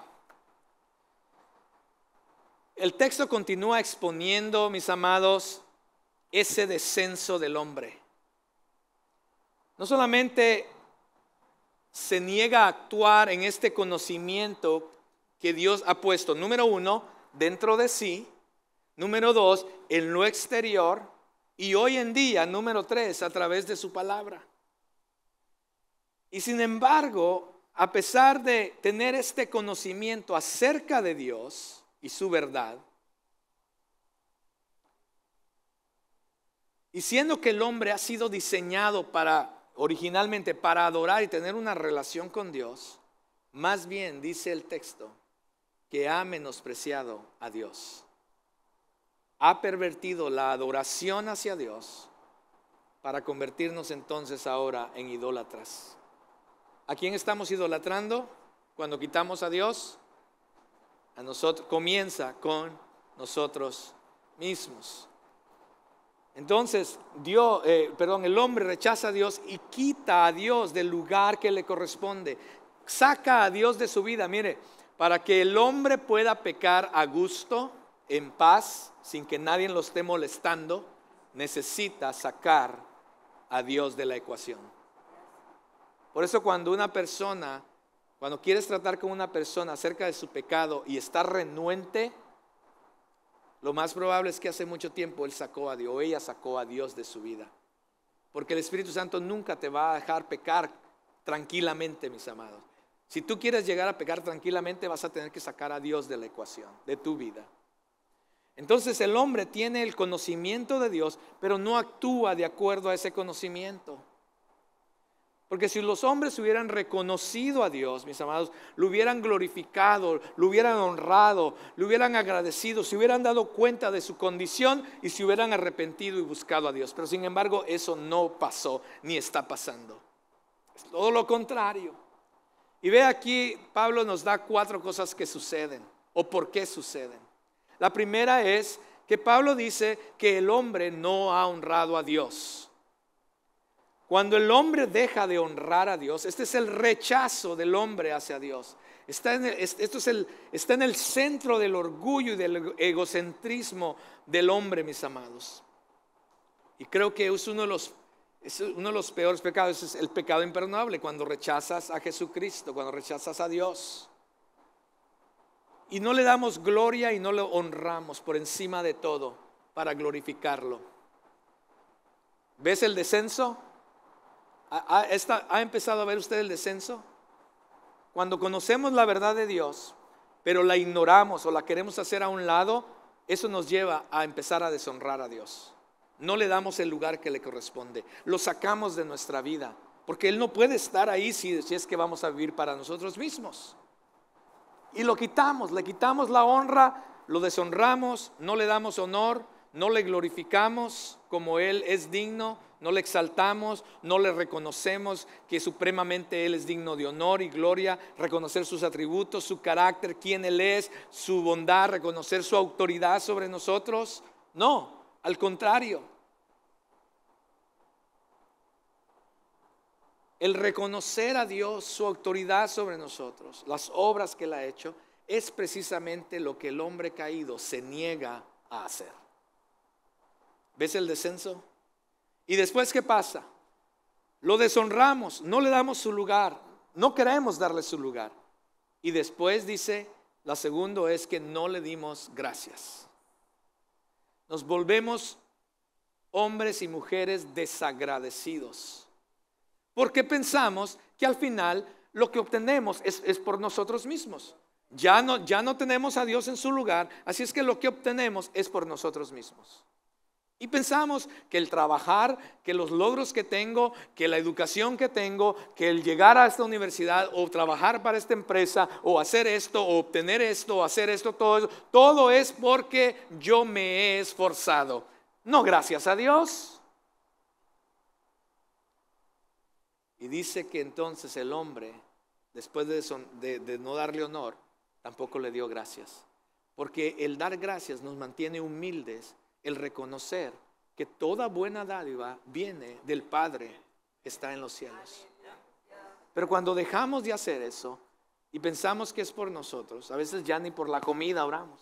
S1: El texto continúa exponiendo, mis amados, ese descenso del hombre. No solamente se niega a actuar en este conocimiento que Dios ha puesto, número uno, dentro de sí, número dos, en lo exterior, y hoy en día, número tres, a través de su palabra. Y sin embargo, a pesar de tener este conocimiento acerca de Dios y su verdad, y siendo que el hombre ha sido diseñado para originalmente para adorar y tener una relación con Dios, más bien dice el texto que ha menospreciado a Dios. Ha pervertido la adoración hacia Dios para convertirnos entonces ahora en idólatras. ¿A quién estamos idolatrando cuando quitamos a Dios? A nosotros comienza con nosotros mismos. Entonces, Dios, eh, perdón, el hombre rechaza a Dios y quita a Dios del lugar que le corresponde. Saca a Dios de su vida. Mire, para que el hombre pueda pecar a gusto, en paz, sin que nadie lo esté molestando, necesita sacar a Dios de la ecuación. Por eso cuando una persona, cuando quieres tratar con una persona acerca de su pecado y está renuente, lo más probable es que hace mucho tiempo él sacó a Dios o ella sacó a Dios de su vida. Porque el Espíritu Santo nunca te va a dejar pecar tranquilamente, mis amados. Si tú quieres llegar a pecar tranquilamente, vas a tener que sacar a Dios de la ecuación, de tu vida. Entonces el hombre tiene el conocimiento de Dios, pero no actúa de acuerdo a ese conocimiento. Porque si los hombres hubieran reconocido a Dios, mis amados, lo hubieran glorificado, lo hubieran honrado, lo hubieran agradecido, se hubieran dado cuenta de su condición y se hubieran arrepentido y buscado a Dios. Pero sin embargo, eso no pasó ni está pasando. Es todo lo contrario. Y ve aquí, Pablo nos da cuatro cosas que suceden o por qué suceden. La primera es que Pablo dice que el hombre no ha honrado a Dios. Cuando el hombre deja de honrar a Dios, este es el rechazo del hombre hacia Dios. Está en esto está en el centro del orgullo y del egocentrismo del hombre, mis amados. Y creo que es uno de los, es uno de los peores pecados, es el pecado imperdonable, cuando rechazas a Jesucristo, cuando rechazas a Dios. Y no le damos gloria y no le honramos por encima de todo para glorificarlo. ¿Ves el descenso? ¿Ha, empezado a ver usted el descenso? Cuando conocemos la verdad de Dios, pero la ignoramos o la queremos hacer a un lado, eso nos lleva a empezar a deshonrar a Dios. No le damos el lugar que le corresponde. Lo sacamos de nuestra vida. Porque Él no puede estar ahí si, es que vamos a vivir para nosotros mismos. Y lo quitamos, le quitamos la honra, lo deshonramos, no le damos honor, no le glorificamos como Él es digno, no le exaltamos, no le reconocemos que supremamente Él es digno de honor y gloria, reconocer sus atributos, su carácter, quién Él es, su bondad, reconocer su autoridad sobre nosotros. No, al contrario. El reconocer a Dios, su autoridad sobre nosotros, las obras que Él ha hecho, es precisamente lo que el hombre caído se niega a hacer. ¿Ves el descenso? Y después, ¿qué pasa? Lo deshonramos, no le damos su lugar, no queremos darle su lugar. Y después dice, la segunda es que no le dimos gracias. Nos volvemos hombres y mujeres desagradecidos. Porque pensamos que al final lo que obtenemos es, es por nosotros mismos. Ya no, ya no tenemos a Dios en su lugar, así es que lo que obtenemos es por nosotros mismos. Y pensamos que el trabajar, que los logros que tengo, que la educación que tengo, que el llegar a esta universidad o trabajar para esta empresa o hacer esto o obtener esto o hacer esto, todo todo es porque yo me he esforzado. No, gracias a Dios. Y dice que entonces el hombre, después de no darle honor, tampoco le dio gracias. Porque el dar gracias nos mantiene humildes el reconocer que toda buena dádiva viene del Padre, está en los cielos. Pero cuando dejamos de hacer eso y pensamos que es por nosotros, a veces ya ni por la comida oramos.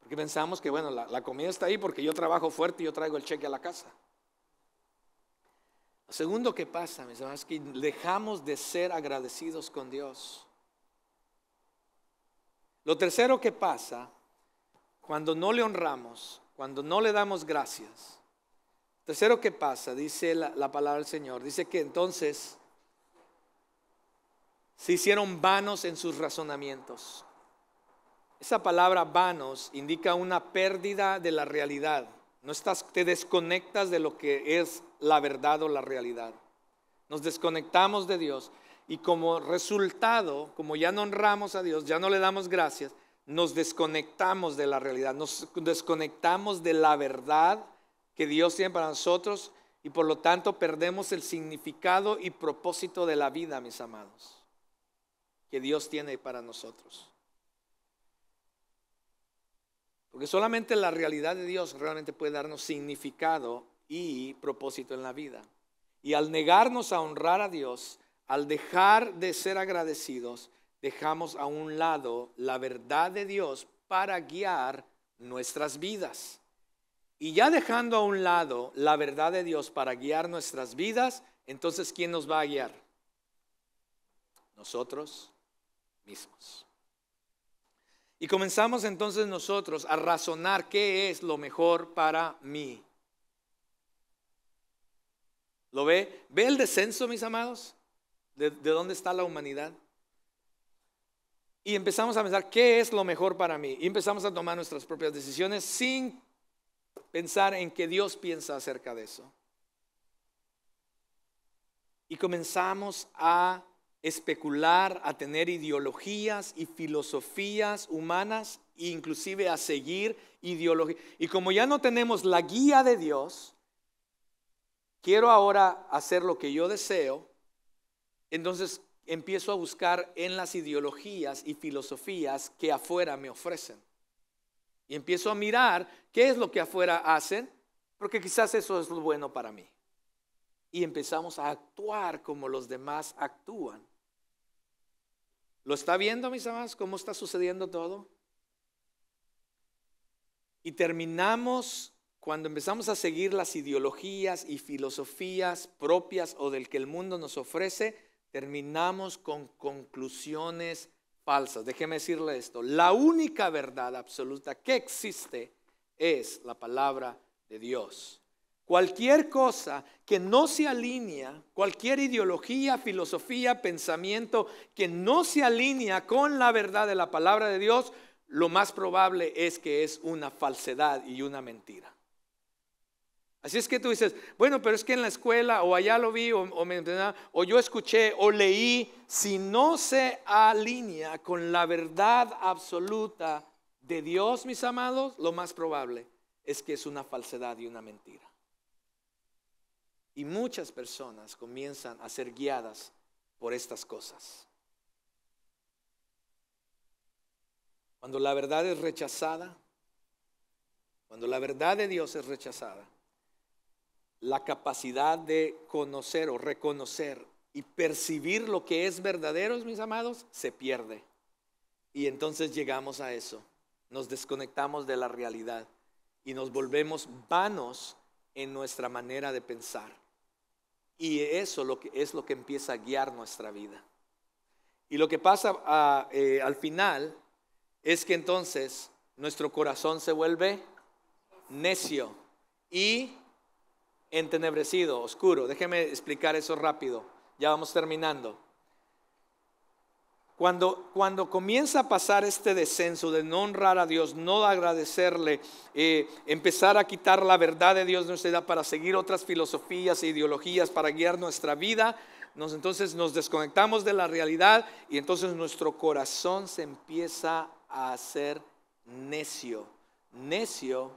S1: Porque pensamos que, bueno, la, comida está ahí porque yo trabajo fuerte y yo traigo el cheque a la casa. Lo segundo que pasa, mis hermanos, es que dejamos de ser agradecidos con Dios. Lo tercero que pasa cuando no le honramos, cuando no le damos gracias. Tercero, ¿qué pasa? Dice la, palabra del Señor. Dice que entonces se hicieron vanos en sus razonamientos. Esa palabra vanos indica una pérdida de la realidad. No estás, te desconectas de lo que es la verdad o la realidad. Nos desconectamos de Dios y como resultado, como ya no honramos a Dios, ya no le damos gracias, nos desconectamos de la realidad, nos desconectamos de la verdad que Dios tiene para nosotros y por lo tanto perdemos el significado y propósito de la vida, mis amados, que Dios tiene para nosotros. Porque solamente la realidad de Dios realmente puede darnos significado y propósito en la vida. Y al negarnos a honrar a Dios, al dejar de ser agradecidos, dejamos a un lado la verdad de Dios para guiar nuestras vidas. Y ya dejando a un lado la verdad de Dios para guiar nuestras vidas, entonces ¿quién nos va a guiar? Nosotros mismos. Y comenzamos entonces nosotros a razonar qué es lo mejor para mí. ¿Lo ve? ¿Ve el descenso, mis amados? ¿De, de dónde está la humanidad? y empezamos a pensar qué es lo mejor para mí. Y empezamos a tomar nuestras propias decisiones sin pensar en qué Dios piensa acerca de eso. Y comenzamos a especular, a tener ideologías y filosofías humanas, e inclusive a seguir ideologías. Y como ya no tenemos la guía de Dios, quiero ahora hacer lo que yo deseo, entonces empiezo a buscar en las ideologías y filosofías que afuera me ofrecen. Y empiezo a mirar qué es lo que afuera hacen, porque quizás eso es lo bueno para mí. Y empezamos a actuar como los demás actúan. ¿Lo está viendo, mis amas cómo está sucediendo todo? Y terminamos cuando empezamos a seguir las ideologías y filosofías propias o del que el mundo nos ofrece, terminamos con conclusiones falsas. Déjeme decirle esto. La única verdad absoluta que existe es la palabra de Dios. Cualquier cosa que no se alinea, cualquier ideología, filosofía, pensamiento que no se alinea con la verdad de la palabra de Dios, lo más probable es que es una falsedad y una mentira. Así es que tú dices, bueno, pero es que en la escuela o allá lo vi o, me, o yo escuché o leí, si no se alinea con la verdad absoluta de Dios, mis amados, lo más probable es que es una falsedad y una mentira. Y muchas personas comienzan a ser guiadas por estas cosas. Cuando la verdad es rechazada, cuando la verdad de Dios es rechazada, la capacidad de conocer o reconocer y percibir lo que es verdadero, mis amados, se pierde. Y entonces llegamos a eso, nos desconectamos de la realidad y nos volvemos vanos en nuestra manera de pensar. Y eso es lo que empieza a guiar nuestra vida. Y lo que pasa ah, eh, al final es que entonces nuestro corazón se vuelve necio y entenebrecido, oscuro. Déjeme explicar eso rápido. Ya vamos terminando. Cuando, cuando, comienza a pasar este descenso de no honrar a Dios, no agradecerle, eh, empezar a quitar la verdad de Dios de nuestra vida para seguir otras filosofías e ideologías para guiar nuestra vida, nos, entonces nos desconectamos de la realidad y entonces nuestro corazón se empieza a hacer necio. Necio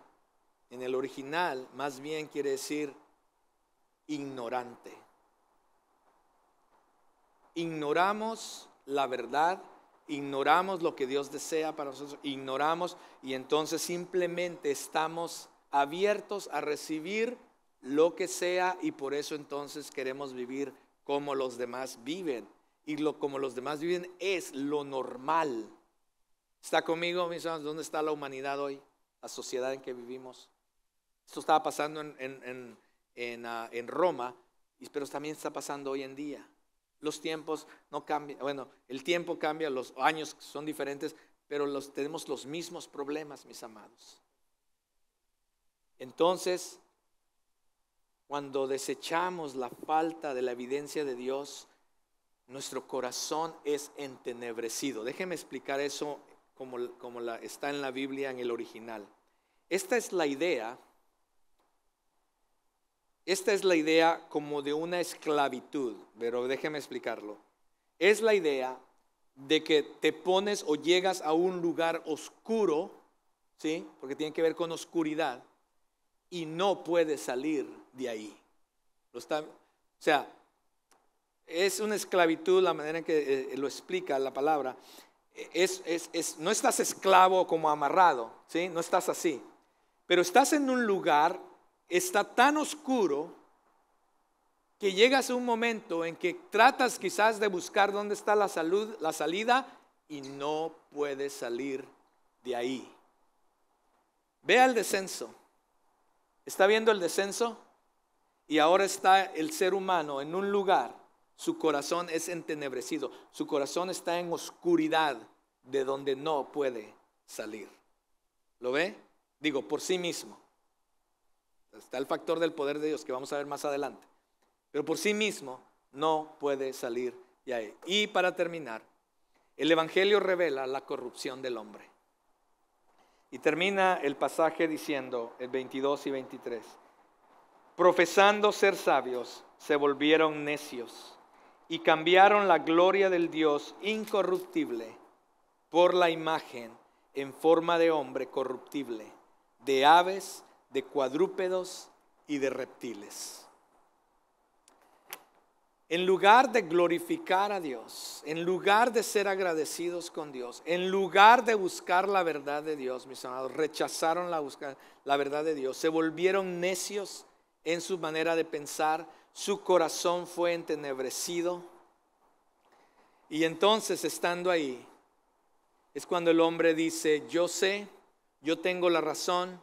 S1: en el original más bien quiere decir ignorante. Ignoramos la verdad, ignoramos lo que Dios desea para nosotros, ignoramos y entonces simplemente estamos abiertos a recibir lo que sea y por eso entonces queremos vivir como los demás viven. Y lo, como los demás viven es lo normal. ¿Está conmigo, mis hermanos? ¿Dónde está la humanidad hoy? La sociedad en que vivimos. Esto estaba pasando en, en, en, ah, Roma, pero también está pasando hoy en día. Los tiempos no cambian, bueno, el tiempo cambia, los años son diferentes, pero los, tenemos los mismos problemas, mis amados. Entonces, cuando desechamos la falta de la evidencia de Dios, nuestro corazón es entenebrecido. Déjeme explicar eso como, está en la Biblia en el original. Esta es la idea esta es la idea como de una esclavitud, pero déjeme explicarlo. Es la idea de que te pones o llegas a un lugar oscuro, ¿sí? Porque tiene que ver con oscuridad y no puedes salir de ahí. O sea, es una esclavitud la manera en que eh, eh, lo explica la palabra. Es, no estás esclavo como amarrado, ¿sí? No estás así. Pero estás en un lugar está tan oscuro que llegas a un momento en que tratas quizás de buscar dónde está la salud, la salida y no puedes salir de ahí. Vea el descenso. ¿Está viendo el descenso? Y ahora está el ser humano en un lugar, su corazón es entenebrecido, su corazón está en oscuridad de donde no puede salir. ¿Lo ve? Digo, por sí mismo. Está el factor del poder de Dios que vamos a ver más adelante. Pero por sí mismo no puede salir de Y para terminar, el Evangelio revela la corrupción del hombre. Y termina el pasaje diciendo, el 22 y 23, profesando ser sabios, se volvieron necios y cambiaron la gloria del Dios incorruptible por la imagen en forma de hombre corruptible, de aves de cuadrúpedos y de reptiles. En lugar de glorificar a Dios, en lugar de ser agradecidos con Dios, en lugar de buscar la verdad de Dios, mis amados, rechazaron la, la verdad de Dios, se volvieron necios en su manera de pensar, su corazón fue entenebrecido. Y entonces, estando ahí, es cuando el hombre dice, yo sé, yo tengo la razón,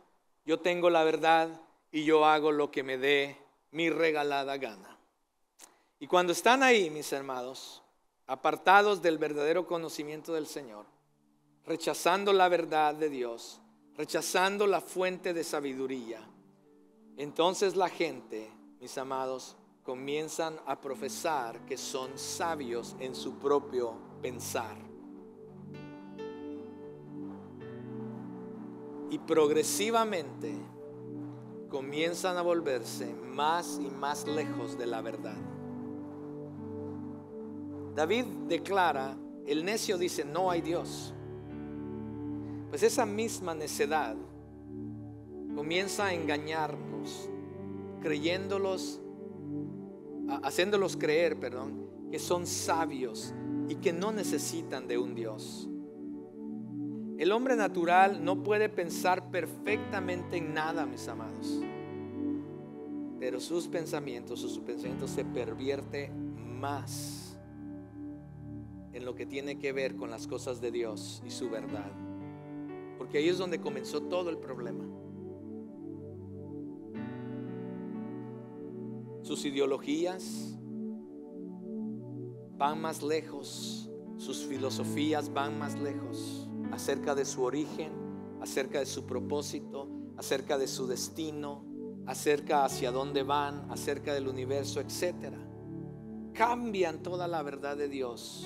S1: yo tengo la verdad y yo hago lo que me dé mi regalada gana. Y cuando están ahí, mis hermanos, apartados del verdadero conocimiento del Señor, rechazando la verdad de Dios, rechazando la fuente de sabiduría, entonces la gente, mis amados, comienzan a profesar que son sabios en su propio pensar. Y progresivamente comienzan a volverse más y más lejos de la verdad. David declara, el necio dice, no hay Dios. Pues esa misma necedad comienza a engañarnos, creyéndolos, haciéndolos creer, perdón, que son sabios y que no necesitan de un Dios. El hombre natural no puede pensar perfectamente en nada, mis amados. Pero sus pensamientos, sus pensamientos se pervierte más en lo que tiene que ver con las cosas de Dios y su verdad. Porque ahí es donde comenzó todo el problema. Sus ideologías van más lejos, sus filosofías van más lejos acerca de su origen, acerca de su propósito, acerca de su destino, acerca hacia dónde van, acerca del universo, etc Cambian toda la verdad de Dios.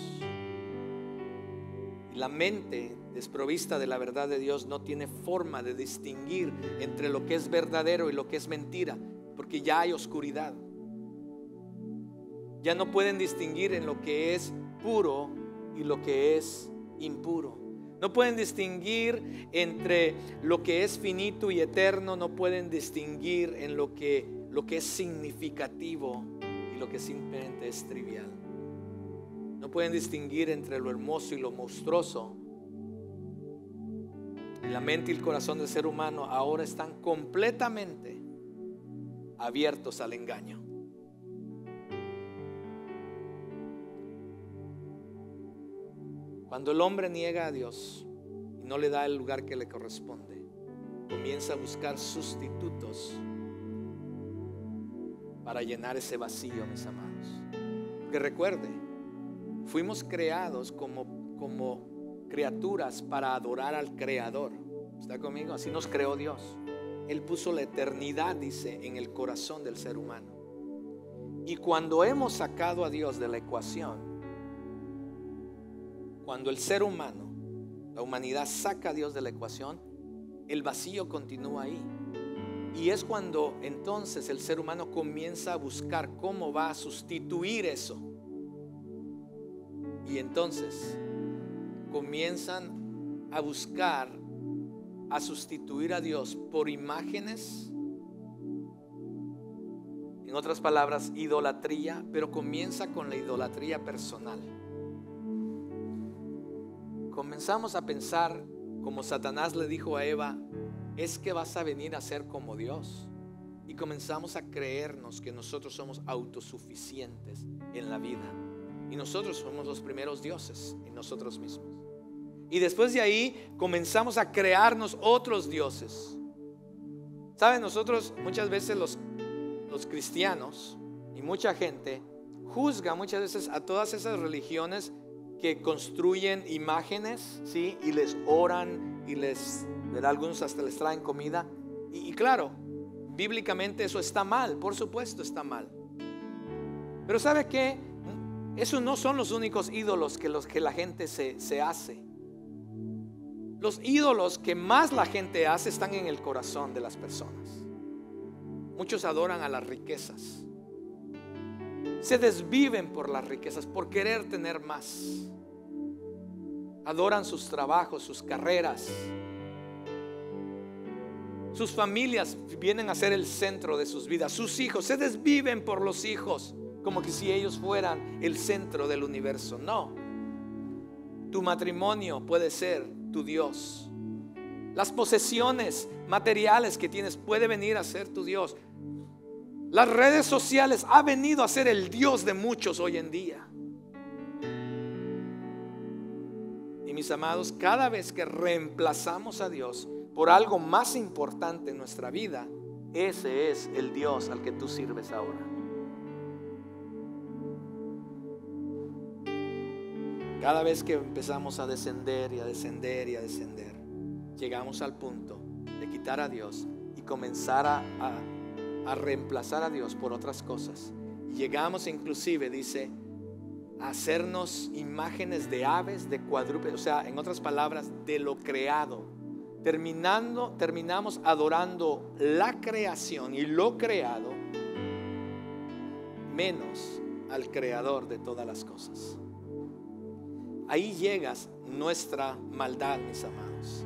S1: La mente desprovista de la verdad de Dios no tiene forma de distinguir entre lo que es verdadero y lo que es mentira, porque ya hay oscuridad. Ya no pueden distinguir en lo que es puro y lo que es impuro. No pueden distinguir entre lo que es finito y eterno, no pueden distinguir en lo que, lo que es significativo y lo que simplemente es trivial. No pueden distinguir entre lo hermoso y lo monstruoso. La mente y el corazón del ser humano ahora están completamente abiertos al engaño. Cuando el hombre niega a Dios y no le da el lugar que le corresponde, comienza a buscar sustitutos para llenar ese vacío, mis amados. Que recuerde, fuimos creados como, como criaturas para adorar al Creador. ¿Está conmigo? Así nos creó Dios. Él puso la eternidad, dice, en el corazón del ser humano. Y cuando hemos sacado a Dios de la ecuación, cuando el ser humano, la humanidad saca a Dios de la ecuación, el vacío continúa ahí. Y es cuando entonces el ser humano comienza a buscar cómo va a sustituir eso. Y entonces comienzan a buscar a sustituir a Dios por imágenes. En otras palabras, idolatría, pero comienza con la idolatría personal comenzamos a pensar como Satanás le dijo a Eva, es que vas a venir a ser como Dios. Y comenzamos a creernos que nosotros somos autosuficientes en la vida. Y nosotros somos los primeros dioses en nosotros mismos. Y después de ahí comenzamos a crearnos otros dioses. Saben, nosotros muchas veces los, los cristianos y mucha gente juzga muchas veces a todas esas religiones que construyen imágenes, ¿sí? Y les oran y les, algunos hasta les traen comida. Y, claro, bíblicamente eso está mal, por supuesto está mal. Pero ¿sabe qué? Esos no son los únicos ídolos que, los, que la gente se hace. Los ídolos que más la gente hace están en el corazón de las personas. Muchos adoran a las riquezas se desviven por las riquezas, por querer tener más. Adoran sus trabajos, sus carreras. Sus familias vienen a ser el centro de sus vidas. Sus hijos se desviven por los hijos, como que si ellos fueran el centro del universo. No. Tu matrimonio puede ser tu Dios. Las posesiones materiales que tienes puede venir a ser tu Dios. Las redes sociales ha venido a ser el Dios de muchos hoy en día. Y mis amados, cada vez que reemplazamos a Dios por algo más importante en nuestra vida, ese es el Dios al que tú sirves ahora. Cada vez que empezamos a descender y a descender y a descender, llegamos al punto de quitar a Dios y comenzar a, a a reemplazar a Dios por otras cosas. Llegamos inclusive, dice, a hacernos imágenes de aves, de cuadrúpedos, o sea, en otras palabras, de lo creado. Terminando, terminamos adorando la creación y lo creado menos al creador de todas las cosas. Ahí llegas nuestra maldad, mis amados.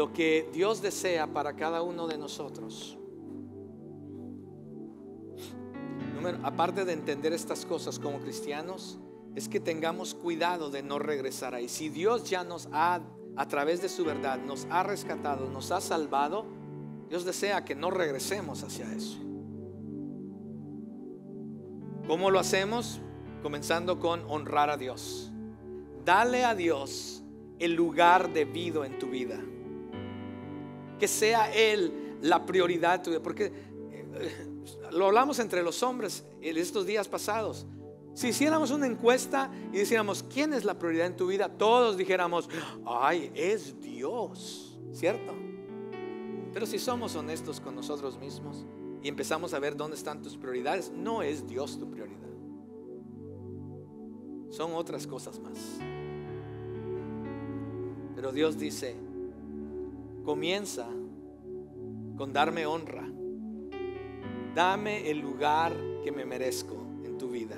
S1: lo que Dios desea para cada uno de nosotros. aparte de entender estas cosas como cristianos, es que tengamos cuidado de no regresar ahí. Si Dios ya nos ha, a través de su verdad, nos ha rescatado, nos ha salvado, Dios desea que no regresemos hacia eso. ¿Cómo lo hacemos? Comenzando con honrar a Dios. Dale a Dios el lugar debido en tu vida que sea Él la prioridad tuya. Porque eh, lo hablamos entre los hombres en estos días pasados. Si hiciéramos una encuesta y dijéramos, ¿quién es la prioridad en tu vida? Todos dijéramos, ay, es Dios, ¿cierto? Pero si somos honestos con nosotros mismos y empezamos a ver dónde están tus prioridades, no es Dios tu prioridad. Son otras cosas más. Pero Dios dice, comienza con darme honra. Dame el lugar que me merezco en tu vida.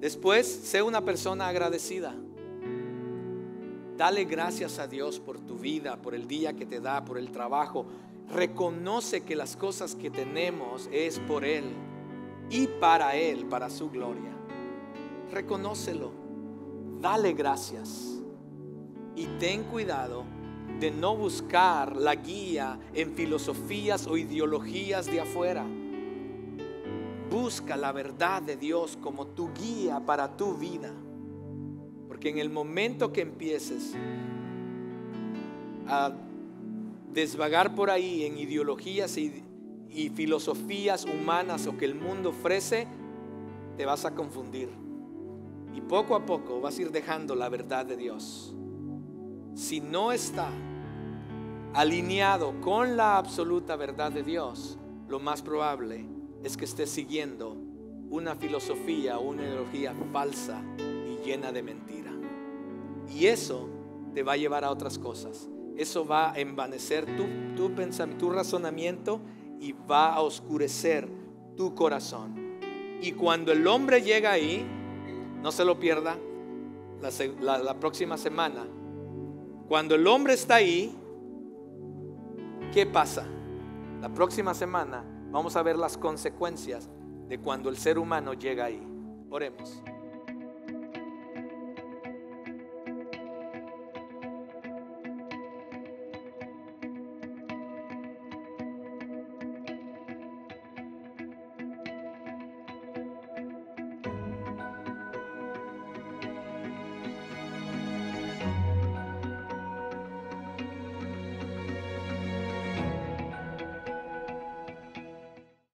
S1: Después, sé una persona agradecida. Dale gracias a Dios por tu vida, por el día que te da, por el trabajo. Reconoce que las cosas que tenemos es por Él y para Él, para su gloria. Reconócelo, dale gracias y ten cuidado de no buscar la guía en filosofías o ideologías de afuera. Busca la verdad de Dios como tu guía para tu vida. Porque en el momento que empieces a desvagar por ahí en ideologías y, filosofías humanas o que el mundo ofrece, te vas a confundir. Y poco a poco vas a ir dejando la verdad de Dios si no está alineado con la absoluta verdad de Dios, lo más probable es que esté siguiendo una filosofía una ideología falsa y llena de mentira. Y eso te va a llevar a otras cosas. Eso va a envanecer tu, tu tu razonamiento y va a oscurecer tu corazón. Y cuando el hombre llega ahí, no se lo pierda, la próxima semana cuando el hombre está ahí, ¿qué pasa? La próxima semana vamos a ver las consecuencias de cuando el ser humano llega ahí. Oremos.